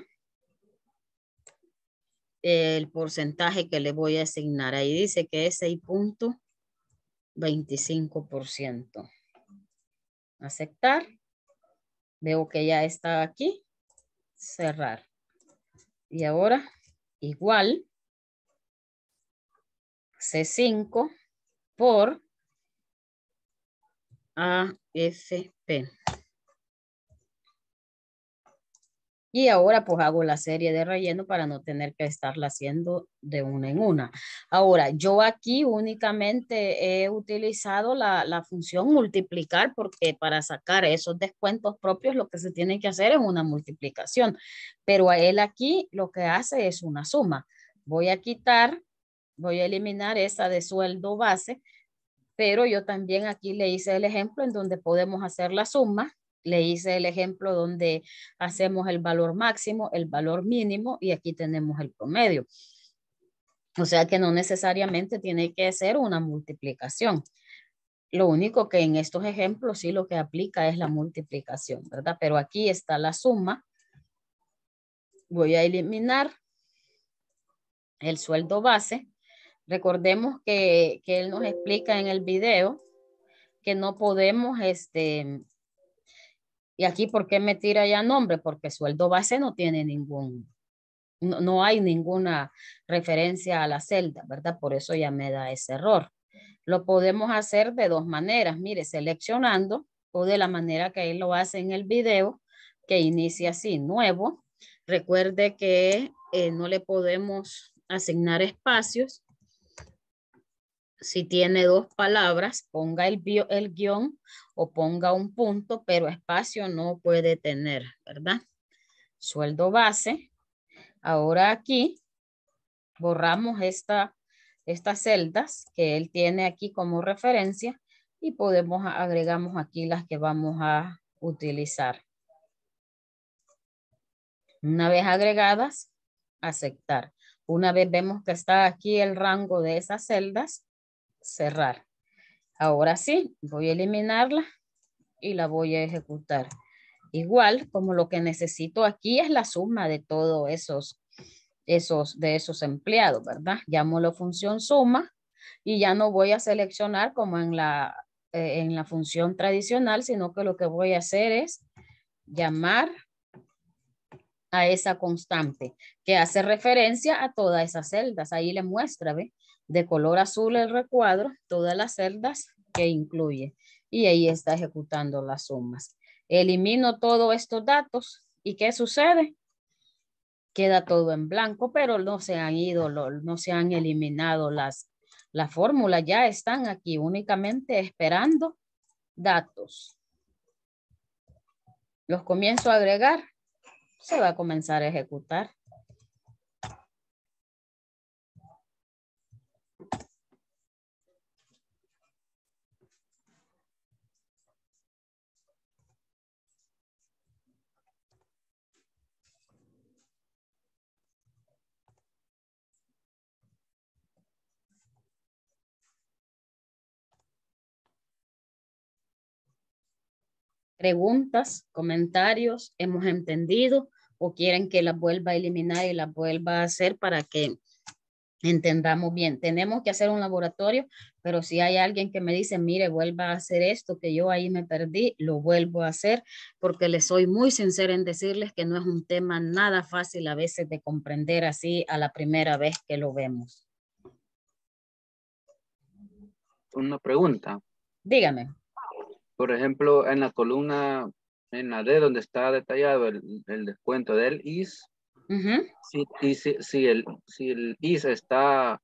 el porcentaje que le voy a asignar. Ahí dice que es 6.25%. Aceptar. Veo que ya está aquí. Cerrar. Y ahora, igual, C5 por AFP. Y ahora pues hago la serie de relleno para no tener que estarla haciendo de una en una. Ahora, yo aquí únicamente he utilizado la, función multiplicar porque para sacar esos descuentos propios lo que se tiene que hacer es una multiplicación. Pero a él aquí lo que hace es una suma. Voy a quitar, voy a eliminar esa de sueldo base, pero yo también aquí le hice el ejemplo en donde podemos hacer la suma le hice el ejemplo donde hacemos el valor máximo, el valor mínimo y aquí tenemos el promedio. O sea que no necesariamente tiene que ser una multiplicación. Lo único que en estos ejemplos sí lo que aplica es la multiplicación, ¿verdad? Pero aquí está la suma. Voy a eliminar el sueldo base. Recordemos que, que él nos explica en el video que no podemos este, y aquí, ¿por qué me tira ya nombre? Porque sueldo base no tiene ningún, no, hay ninguna referencia a la celda, ¿verdad? Por eso ya me da ese error. Lo podemos hacer de dos maneras, mire, seleccionando o de la manera que él lo hace en el video, que inicia así, nuevo. Recuerde que eh, no le podemos asignar espacios si tiene dos palabras, ponga el, guión o ponga un punto, pero espacio no puede tener, ¿verdad? Sueldo base. Ahora aquí borramos estas celdas que él tiene aquí como referencia y podemos agregamos aquí las que vamos a utilizar. Una vez agregadas, aceptar. Una vez vemos que está aquí el rango de esas celdas, cerrar. Ahora sí, voy a eliminarla y la voy a ejecutar. Igual, como lo que necesito aquí es la suma de todos esos, esos, de esos empleados, ¿verdad? Llamo la función suma y ya no voy a seleccionar como en la, eh, en la función tradicional, sino que lo que voy a hacer es llamar a esa constante que hace referencia a todas esas celdas. Ahí le muestra, ¿ve? de color azul el recuadro, todas las celdas que incluye. Y ahí está ejecutando las sumas. Elimino todos estos datos. ¿Y qué sucede? Queda todo en blanco, pero no se han ido, no se han eliminado las, las fórmulas. Ya están aquí únicamente esperando datos. Los comienzo a agregar. Se va a comenzar a ejecutar. preguntas, comentarios, hemos entendido o quieren que la vuelva a eliminar y la vuelva a hacer para que entendamos bien. Tenemos que hacer un laboratorio, pero si hay alguien que me dice, mire, vuelva a hacer esto, que yo ahí me perdí, lo vuelvo a hacer, porque les soy muy sincera en decirles que no es un tema nada fácil a veces de comprender así a la primera vez que lo vemos. Una pregunta. Dígame. Por ejemplo, en la columna, en la D, donde está detallado el, descuento del IS, si, el, si el IS está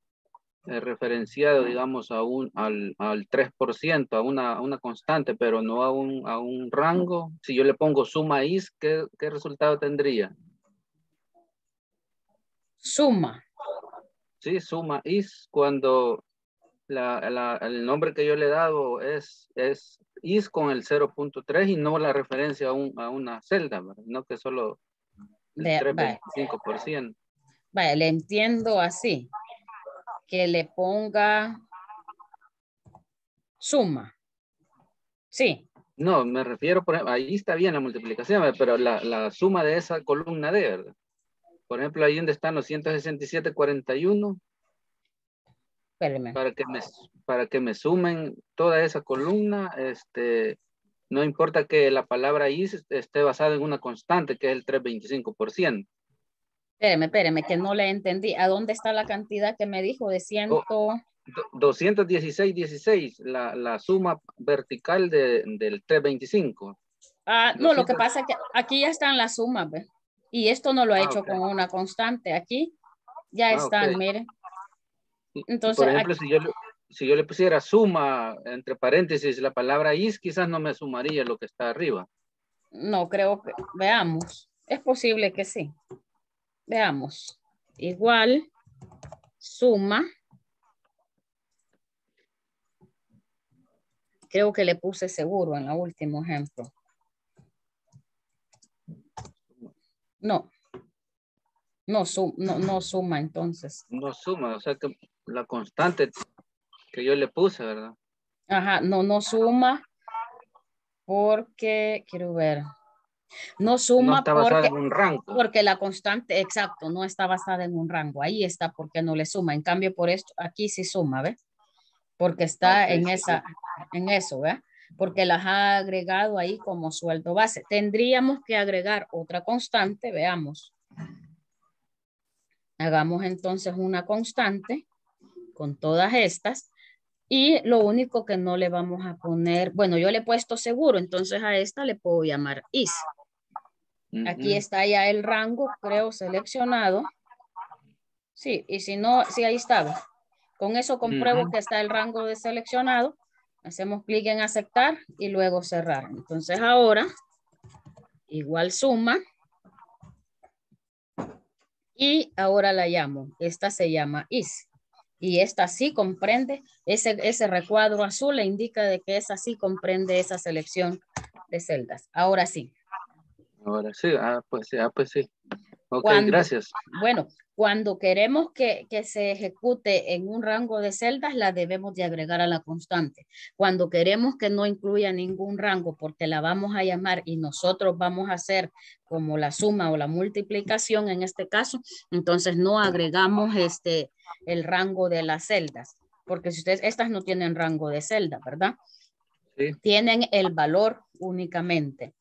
eh, referenciado, digamos, a un, al, 3%, a una, una constante, pero no a un, a un rango, si yo le pongo suma IS, ¿qué, qué resultado tendría? Suma. Sí, suma is cuando el nombre que yo le he dado es, es is con el 0.3 y no la referencia a, una celda, no que solo 3.5%. vale, le entiendo así, que le ponga suma. Sí. No, me refiero, por ahí está bien la multiplicación, pero la, la suma de esa columna D, ¿verdad? Por ejemplo, ahí donde están los 167.41, para que me, para que me sumen toda esa columna, este, no importa que la palabra is esté basada en una constante, que es el 325%. Espéreme, espéreme, que no le entendí. ¿A dónde está la cantidad que me dijo de 100? 216, 16, la, la suma vertical del 325. Ah, no, lo que pasa es que aquí ya están las sumas, y esto no lo ha ah, hecho con una constante. Aquí ya ah, están, mire entonces, Por ejemplo, si, yo, le pusiera suma, entre paréntesis, la palabra is, quizás no me sumaría lo que está arriba. No, creo que, veamos, es posible que sí. Veamos, igual, suma. Creo que le puse seguro en el último ejemplo. No, no, no, no suma entonces. No suma, o sea que la constante que yo le puse, ¿verdad? Ajá, no, no suma porque, quiero ver, no suma porque, en un rango. porque la constante, exacto, no está basada en un rango. Ahí está porque no le suma. En cambio, por esto, aquí sí suma, ¿ves? Porque está en, esa, en eso, ¿ves? Porque las ha agregado ahí como sueldo base. Tendríamos que agregar otra constante, veamos. Hagamos entonces una constante con todas estas. Y lo único que no le vamos a poner, bueno, yo le he puesto seguro, entonces a esta le puedo llamar is. Aquí está ya el rango, creo, seleccionado. Sí, y si no, sí, ahí estaba. Con eso compruebo que está el rango de seleccionado. Hacemos clic en aceptar y luego cerrar. Entonces ahora, igual suma. Y ahora la llamo. Esta se llama is y esta sí comprende, ese, ese recuadro azul le indica de que esa sí comprende esa selección de celdas. Ahora sí. Ahora sí, ah, pues sí, ah, pues sí. Ok, gracias. Bueno, cuando queremos que, que, se ejecute en un rango de celdas, la debemos de agregar a la constante. Cuando queremos que no incluya ningún rango porque la vamos a llamar y nosotros vamos a hacer como la suma o la multiplicación en este caso, entonces no agregamos este, el rango de las celdas. Porque si ustedes, estas no tienen rango de celda, ¿verdad? Tienen el valor únicamente.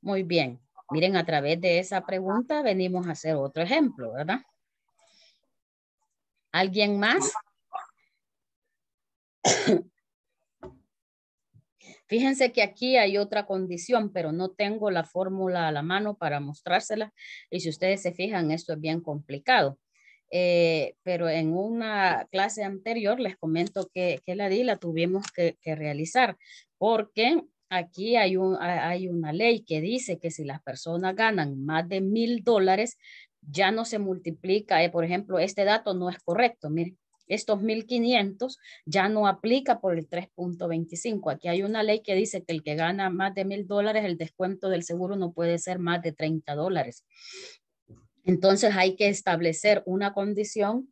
Muy bien. Miren, a través de esa pregunta venimos a hacer otro ejemplo, ¿verdad? ¿Alguien más? <coughs> Fíjense que aquí hay otra condición, pero no tengo la fórmula a la mano para mostrársela. Y si ustedes se fijan, esto es bien complicado. Eh, pero en una clase anterior les comento que, que la di, tuvimos que, que realizar, porque aquí hay, hay una ley que dice que si las personas ganan más de mil dólares, ya no se multiplica. Eh, por ejemplo, este dato no es correcto. Miren, estos 1.500 ya no aplica por el 3.25. Aquí hay una ley que dice que el que gana más de mil dólares, el descuento del seguro no puede ser más de 30 dólares. Entonces hay que establecer una condición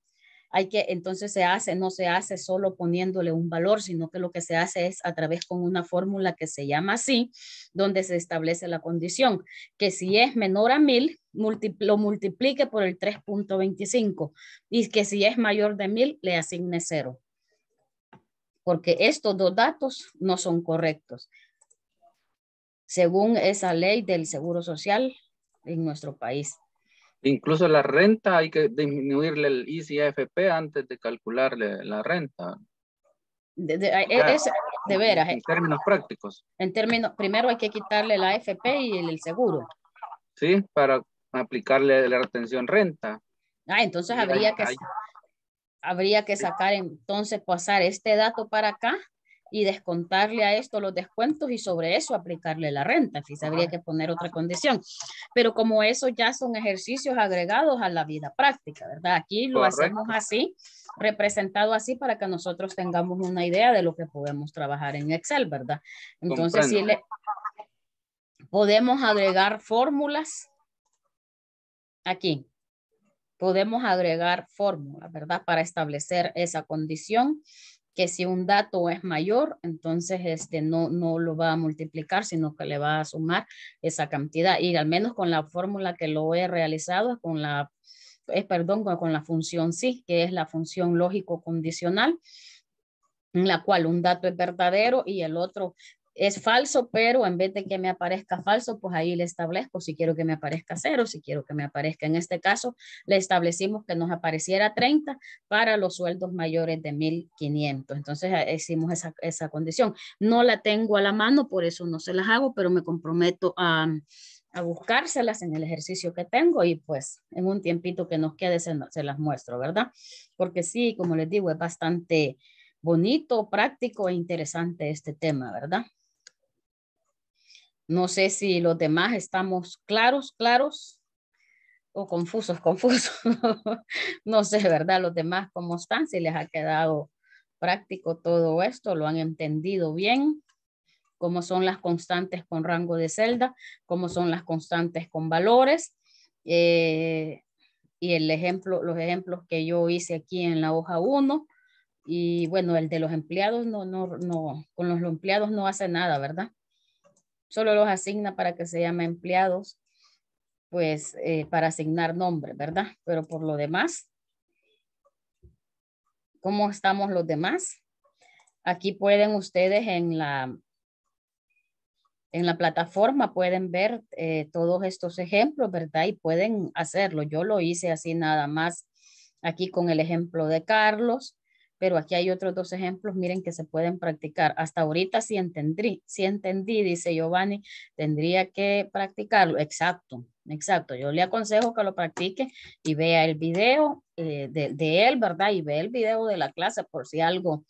hay que, entonces se hace, no se hace solo poniéndole un valor, sino que lo que se hace es a través con una fórmula que se llama así, donde se establece la condición, que si es menor a 1000, lo multiplique por el 3.25 y que si es mayor de 1000, le asigne cero, Porque estos dos datos no son correctos, según esa ley del Seguro Social en nuestro país. Incluso la renta hay que disminuirle el ICFP antes de calcularle la renta. De, es, de veras. En eh. términos prácticos. En términos, primero hay que quitarle la AFP y el, el seguro. Sí, para aplicarle la retención renta. Ah, entonces habría que, habría que sacar entonces pasar este dato para acá y descontarle a esto los descuentos y sobre eso aplicarle la renta. se habría que poner otra condición. Pero como eso ya son ejercicios agregados a la vida práctica, ¿verdad? Aquí lo hacemos así, representado así para que nosotros tengamos una idea de lo que podemos trabajar en Excel, ¿verdad? Entonces, le podemos agregar fórmulas aquí. Podemos agregar fórmulas, ¿verdad? Para establecer esa condición que si un dato es mayor, entonces este, no, no lo va a multiplicar, sino que le va a sumar esa cantidad. Y al menos con la fórmula que lo he realizado, con la, es eh, perdón, con la función sí, que es la función lógico-condicional, en la cual un dato es verdadero y el otro es falso, pero en vez de que me aparezca falso, pues ahí le establezco si quiero que me aparezca cero, si quiero que me aparezca. En este caso, le establecimos que nos apareciera 30 para los sueldos mayores de 1.500. Entonces, eh, hicimos esa, condición. No la tengo a la mano, por eso no se las hago, pero me comprometo a, a buscárselas en el ejercicio que tengo y pues en un tiempito que nos quede se, se las muestro, ¿verdad? Porque sí, como les digo, es bastante bonito, práctico e interesante este tema, ¿verdad? No sé si los demás estamos claros, claros o confusos, <laughs> confusos. no sé, ¿verdad? Los demás cómo están, si les ha quedado práctico todo esto, lo han entendido bien, cómo son las constantes con rango de celda, cómo son las constantes con valores. Eh, y el ejemplo, los ejemplos que yo hice aquí en la hoja 1, y bueno, el de los empleados no, no, no, con los empleados no hace nada, ¿verdad? solo los asigna para que se llame empleados, pues eh, para asignar nombre, ¿verdad? Pero por lo demás, ¿cómo estamos los demás? Aquí pueden ustedes en la, en la plataforma, pueden ver eh, todos estos ejemplos, ¿verdad? Y pueden hacerlo. Yo lo hice así nada más aquí con el ejemplo de Carlos pero aquí hay otros dos ejemplos, miren, que se pueden practicar. Hasta ahorita sí entendí, sí entendí, dice Giovanni, tendría que practicarlo. Exacto, exacto. Yo le aconsejo que lo practique y vea el video eh, de, de, él, ¿verdad? Y vea el video de la clase por si algo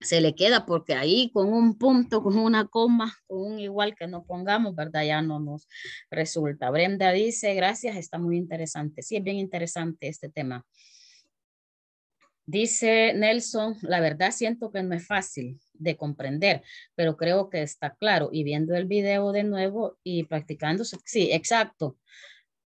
se le queda, porque ahí con un punto, con una coma, con un igual que no pongamos, ¿verdad? Ya no nos resulta. Brenda dice, gracias, está muy interesante. Sí, es bien interesante este tema. Dice Nelson, la verdad siento que no es fácil de comprender, pero creo que está claro. Y viendo el video de nuevo y practicándose, sí, exacto.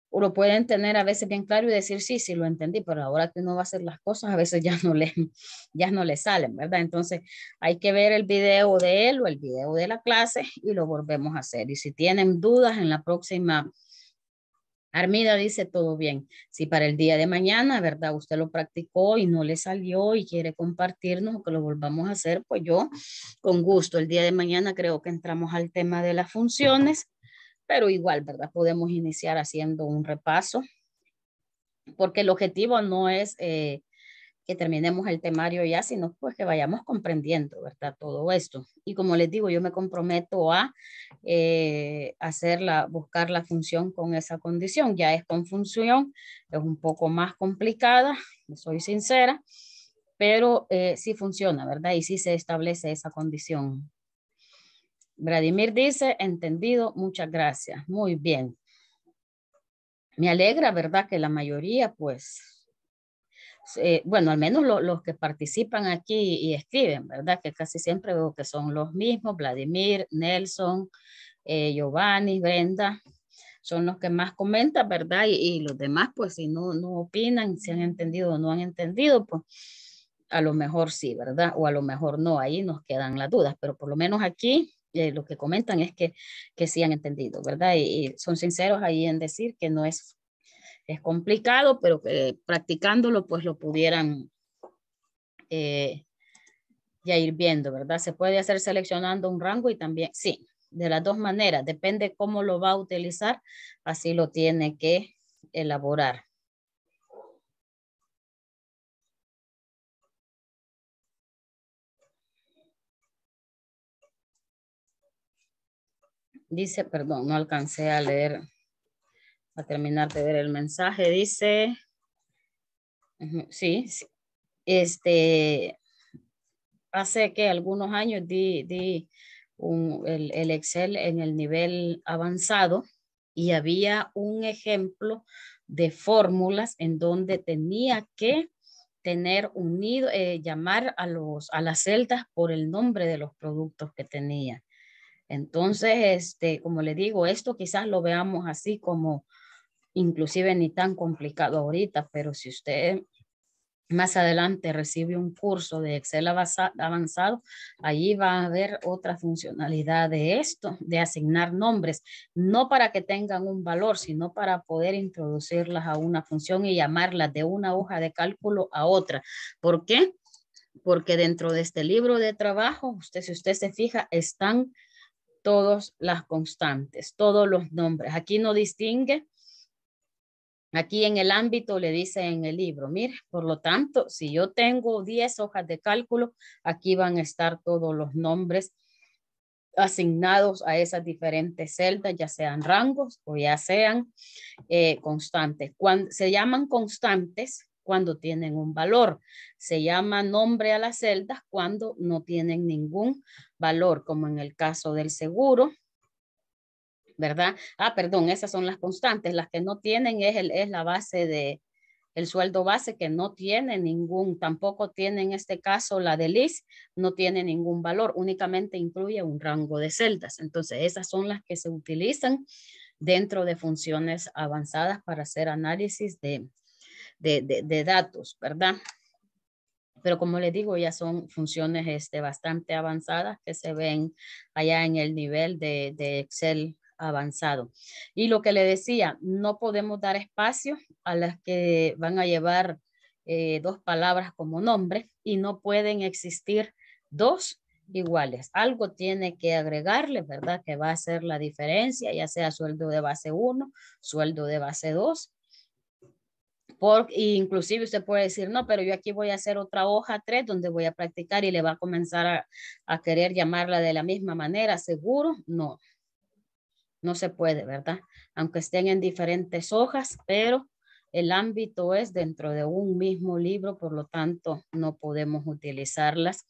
Uno pueden tener a veces bien claro y decir, sí, sí, lo entendí, pero ahora que uno va a hacer las cosas, a veces ya no le, <laughs> ya no le salen, ¿verdad? Entonces hay que ver el video de él o el video de la clase y lo volvemos a hacer. Y si tienen dudas en la próxima Armida dice todo bien. Si para el día de mañana, ¿verdad? Usted lo practicó y no le salió y quiere compartirnos o que lo volvamos a hacer, pues yo con gusto. El día de mañana creo que entramos al tema de las funciones, pero igual, ¿verdad? Podemos iniciar haciendo un repaso porque el objetivo no es eh, que terminemos el temario ya, sino pues que vayamos comprendiendo, ¿verdad? Todo esto. Y como les digo, yo me comprometo a eh, hacerla, buscar la función con esa condición. Ya es con función, es un poco más complicada, soy sincera, pero eh, sí funciona, ¿verdad? Y sí se establece esa condición. Vladimir dice, entendido, muchas gracias. Muy bien. Me alegra, ¿verdad? Que la mayoría, pues, eh, bueno, al menos los que participan aquí y escriben, ¿verdad? Que casi siempre veo que son los mismos, Vladimir, Nelson, eh, Giovanni, Brenda, son los que más comentan, ¿verdad? Y, los demás, pues si no, no opinan, si han entendido o no han entendido, pues a lo mejor sí, ¿verdad? O a lo mejor no, ahí nos quedan las dudas, pero por lo menos aquí eh, lo que comentan es que, que sí han entendido, ¿verdad? y, son sinceros ahí en decir que no es es complicado, pero que practicándolo pues lo pudieran eh, ya ir viendo, ¿verdad? Se puede hacer seleccionando un rango y también, sí, de las dos maneras, depende cómo lo va a utilizar, así lo tiene que elaborar. Dice, perdón, no alcancé a leer terminar de ver el mensaje. Dice, sí, este, hace que algunos años di, di el, Excel en el nivel avanzado y había un ejemplo de fórmulas en donde tenía que tener unido, eh, llamar a, los, a las celdas por el nombre de los productos que tenía. Entonces, este, como le digo, esto quizás lo veamos así como inclusive ni tan complicado ahorita, pero si usted más adelante recibe un curso de Excel avanzado, allí va a haber otra funcionalidad de esto, de asignar nombres, no para que tengan un valor, sino para poder introducirlas a una función y llamarlas de una hoja de cálculo a otra. ¿Por qué? Porque dentro de este libro de trabajo, usted, si usted se fija, están todas las constantes, todos los nombres. Aquí no distingue Aquí en el ámbito le dice en el libro, mire, por lo tanto, si yo tengo 10 hojas de cálculo, aquí van a estar todos los nombres asignados a esas diferentes celdas, ya sean rangos o ya sean eh, constantes. Cuando, se llaman constantes cuando tienen un valor. Se llama nombre a las celdas cuando no tienen ningún valor, como en el caso del seguro, ¿verdad? Ah, perdón, esas son las constantes. Las que no tienen es, el, es la base de, el sueldo base que no tiene ningún, tampoco tiene en este caso la de LIS, no tiene ningún valor, únicamente incluye un rango de celdas. Entonces, esas son las que se utilizan dentro de funciones avanzadas para hacer análisis de, de, datos, ¿verdad? Pero como les digo, ya son funciones este, bastante avanzadas que se ven allá en el nivel de, Excel avanzado. Y lo que le decía, no podemos dar espacio a las que van a llevar eh, dos palabras como nombre y no pueden existir dos iguales. Algo tiene que agregarle, ¿verdad? Que va a ser la diferencia, ya sea sueldo de base 1, sueldo de base 2. Por, inclusive usted puede decir, no, pero yo aquí voy a hacer otra hoja 3 donde voy a practicar y le va a comenzar a, a querer llamarla de la misma manera, seguro, no, no se puede, ¿verdad? Aunque estén en diferentes hojas, pero el ámbito es dentro de un mismo libro, por lo tanto, no podemos utilizarlas,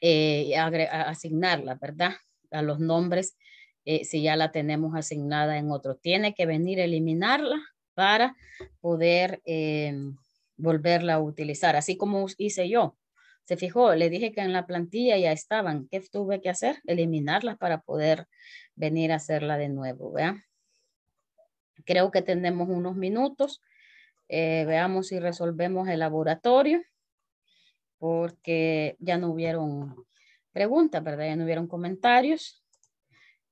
eh, asignarlas, ¿verdad? A los nombres, eh, si ya la tenemos asignada en otro. Tiene que venir a eliminarla para poder em, volverla a utilizar, así como hice yo. Se fijó, le dije que en la plantilla ya estaban. ¿Qué tuve que hacer? Eliminarlas para poder venir a hacerla de nuevo, ¿vea? Creo que tenemos unos minutos. Eh, veamos si resolvemos el laboratorio, porque ya no hubieron preguntas, ¿verdad? Ya no hubieron comentarios.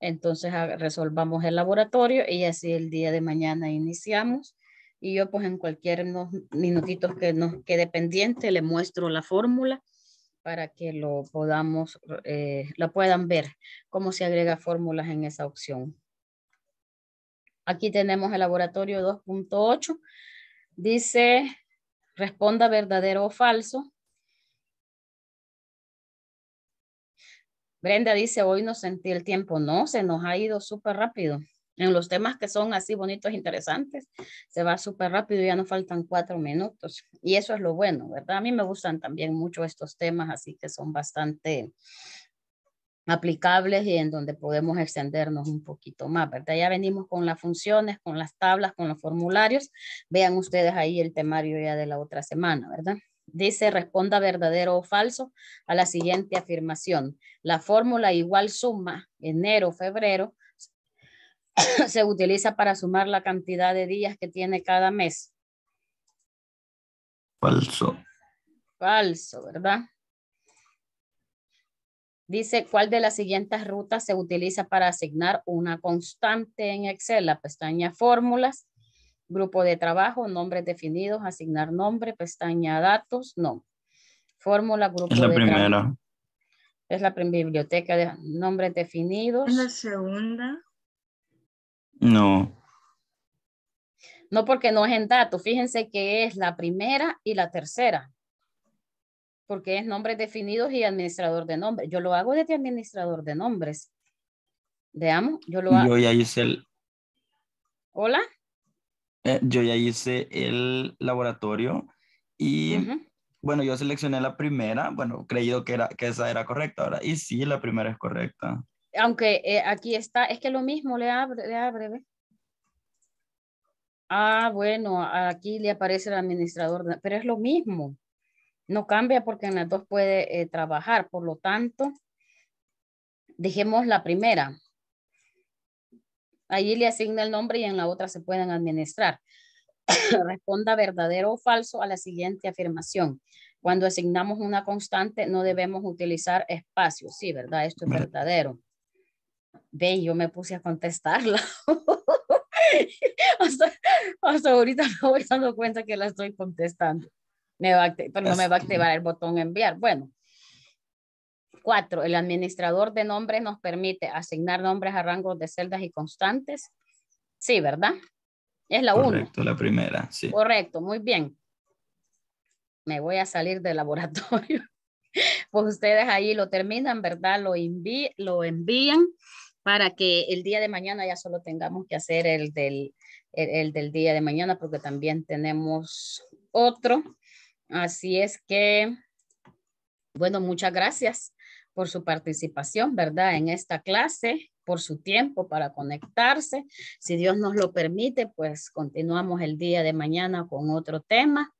Entonces ah, resolvamos el laboratorio y así el día de mañana iniciamos y yo pues en cualquier minutito que nos quede pendiente le muestro la fórmula para que lo podamos, eh, la puedan ver, cómo se agrega fórmulas en esa opción. Aquí tenemos el laboratorio 2.8. Dice, responda verdadero o falso. Brenda dice, hoy no sentí el tiempo. No, se nos ha ido súper rápido en los temas que son así bonitos, interesantes, se va súper rápido, ya no faltan cuatro minutos. Y eso es lo bueno, ¿verdad? A mí me gustan también mucho estos temas, así que son bastante aplicables y en donde podemos extendernos un poquito más, ¿verdad? Ya venimos con las funciones, con las tablas, con los formularios. Vean ustedes ahí el temario ya de la otra semana, ¿verdad? Dice, responda verdadero o falso a la siguiente afirmación. La fórmula igual suma enero, febrero <coughs> se utiliza para sumar la cantidad de días que tiene cada mes. Falso. Falso, ¿verdad? Dice, ¿cuál de las siguientes rutas se utiliza para asignar una constante en Excel? La pestaña fórmulas, grupo de trabajo, nombres definidos, asignar nombre, pestaña datos, no. Fórmula, grupo es la primera. Es la biblioteca de nombres definidos. Es la segunda. No. No porque no es en datos. fíjense que es la primera y la tercera, porque es nombres definidos y administrador de nombres. Yo lo hago desde administrador de nombres. Veamos, yo lo ya hice el... Hola. Eh, yo ya hice el laboratorio y bueno, yo seleccioné la primera, bueno, creído que, era, que esa era correcta ahora, y sí, la primera es correcta aunque eh, aquí está, es que lo mismo le abre, le abre, Ah, bueno, aquí le aparece el administrador, pero es lo mismo. No cambia porque en las dos puede eh, trabajar, por lo tanto, dejemos la primera. Allí le asigna el nombre y en la otra se pueden administrar. <coughs> Responda verdadero o falso a la siguiente afirmación. Cuando asignamos una constante no debemos utilizar espacios. Sí, ¿verdad? Esto es verdadero ve, yo me puse a contestarla. <laughs> hasta, ahorita me voy dando cuenta que la estoy contestando. Me va pero no me va a este. activar el botón enviar. Bueno. Cuatro, el administrador de nombres nos permite asignar nombres a rangos de celdas y constantes. Sí, ¿verdad? Es la uno. Correcto, la primera, sí. Correcto, muy bien. Me voy a salir del laboratorio. <laughs> pues ustedes ahí lo terminan, ¿verdad? Lo, lo envían para que el día de mañana ya solo tengamos que hacer el, el del día de mañana porque también tenemos otro. Así es que, bueno, muchas gracias por su participación, ¿verdad? En esta clase, por su tiempo para conectarse. Si Dios nos lo permite, pues continuamos el día de mañana con otro tema.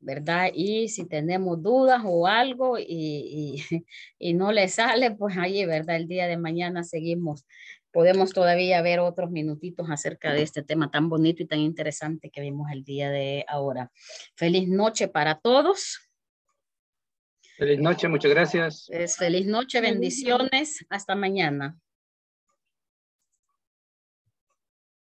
¿verdad? Y si tenemos dudas o algo y, <laughs> no le sale, <laughs> pues ahí, ¿verdad? El día de mañana seguimos. Podemos todavía ver otros minutitos acerca de este tema tan bonito y tan interesante que vimos el día de ahora. Feliz noche para todos. Feliz noche, muchas gracias. feliz noche, bendiciones. Hasta mañana.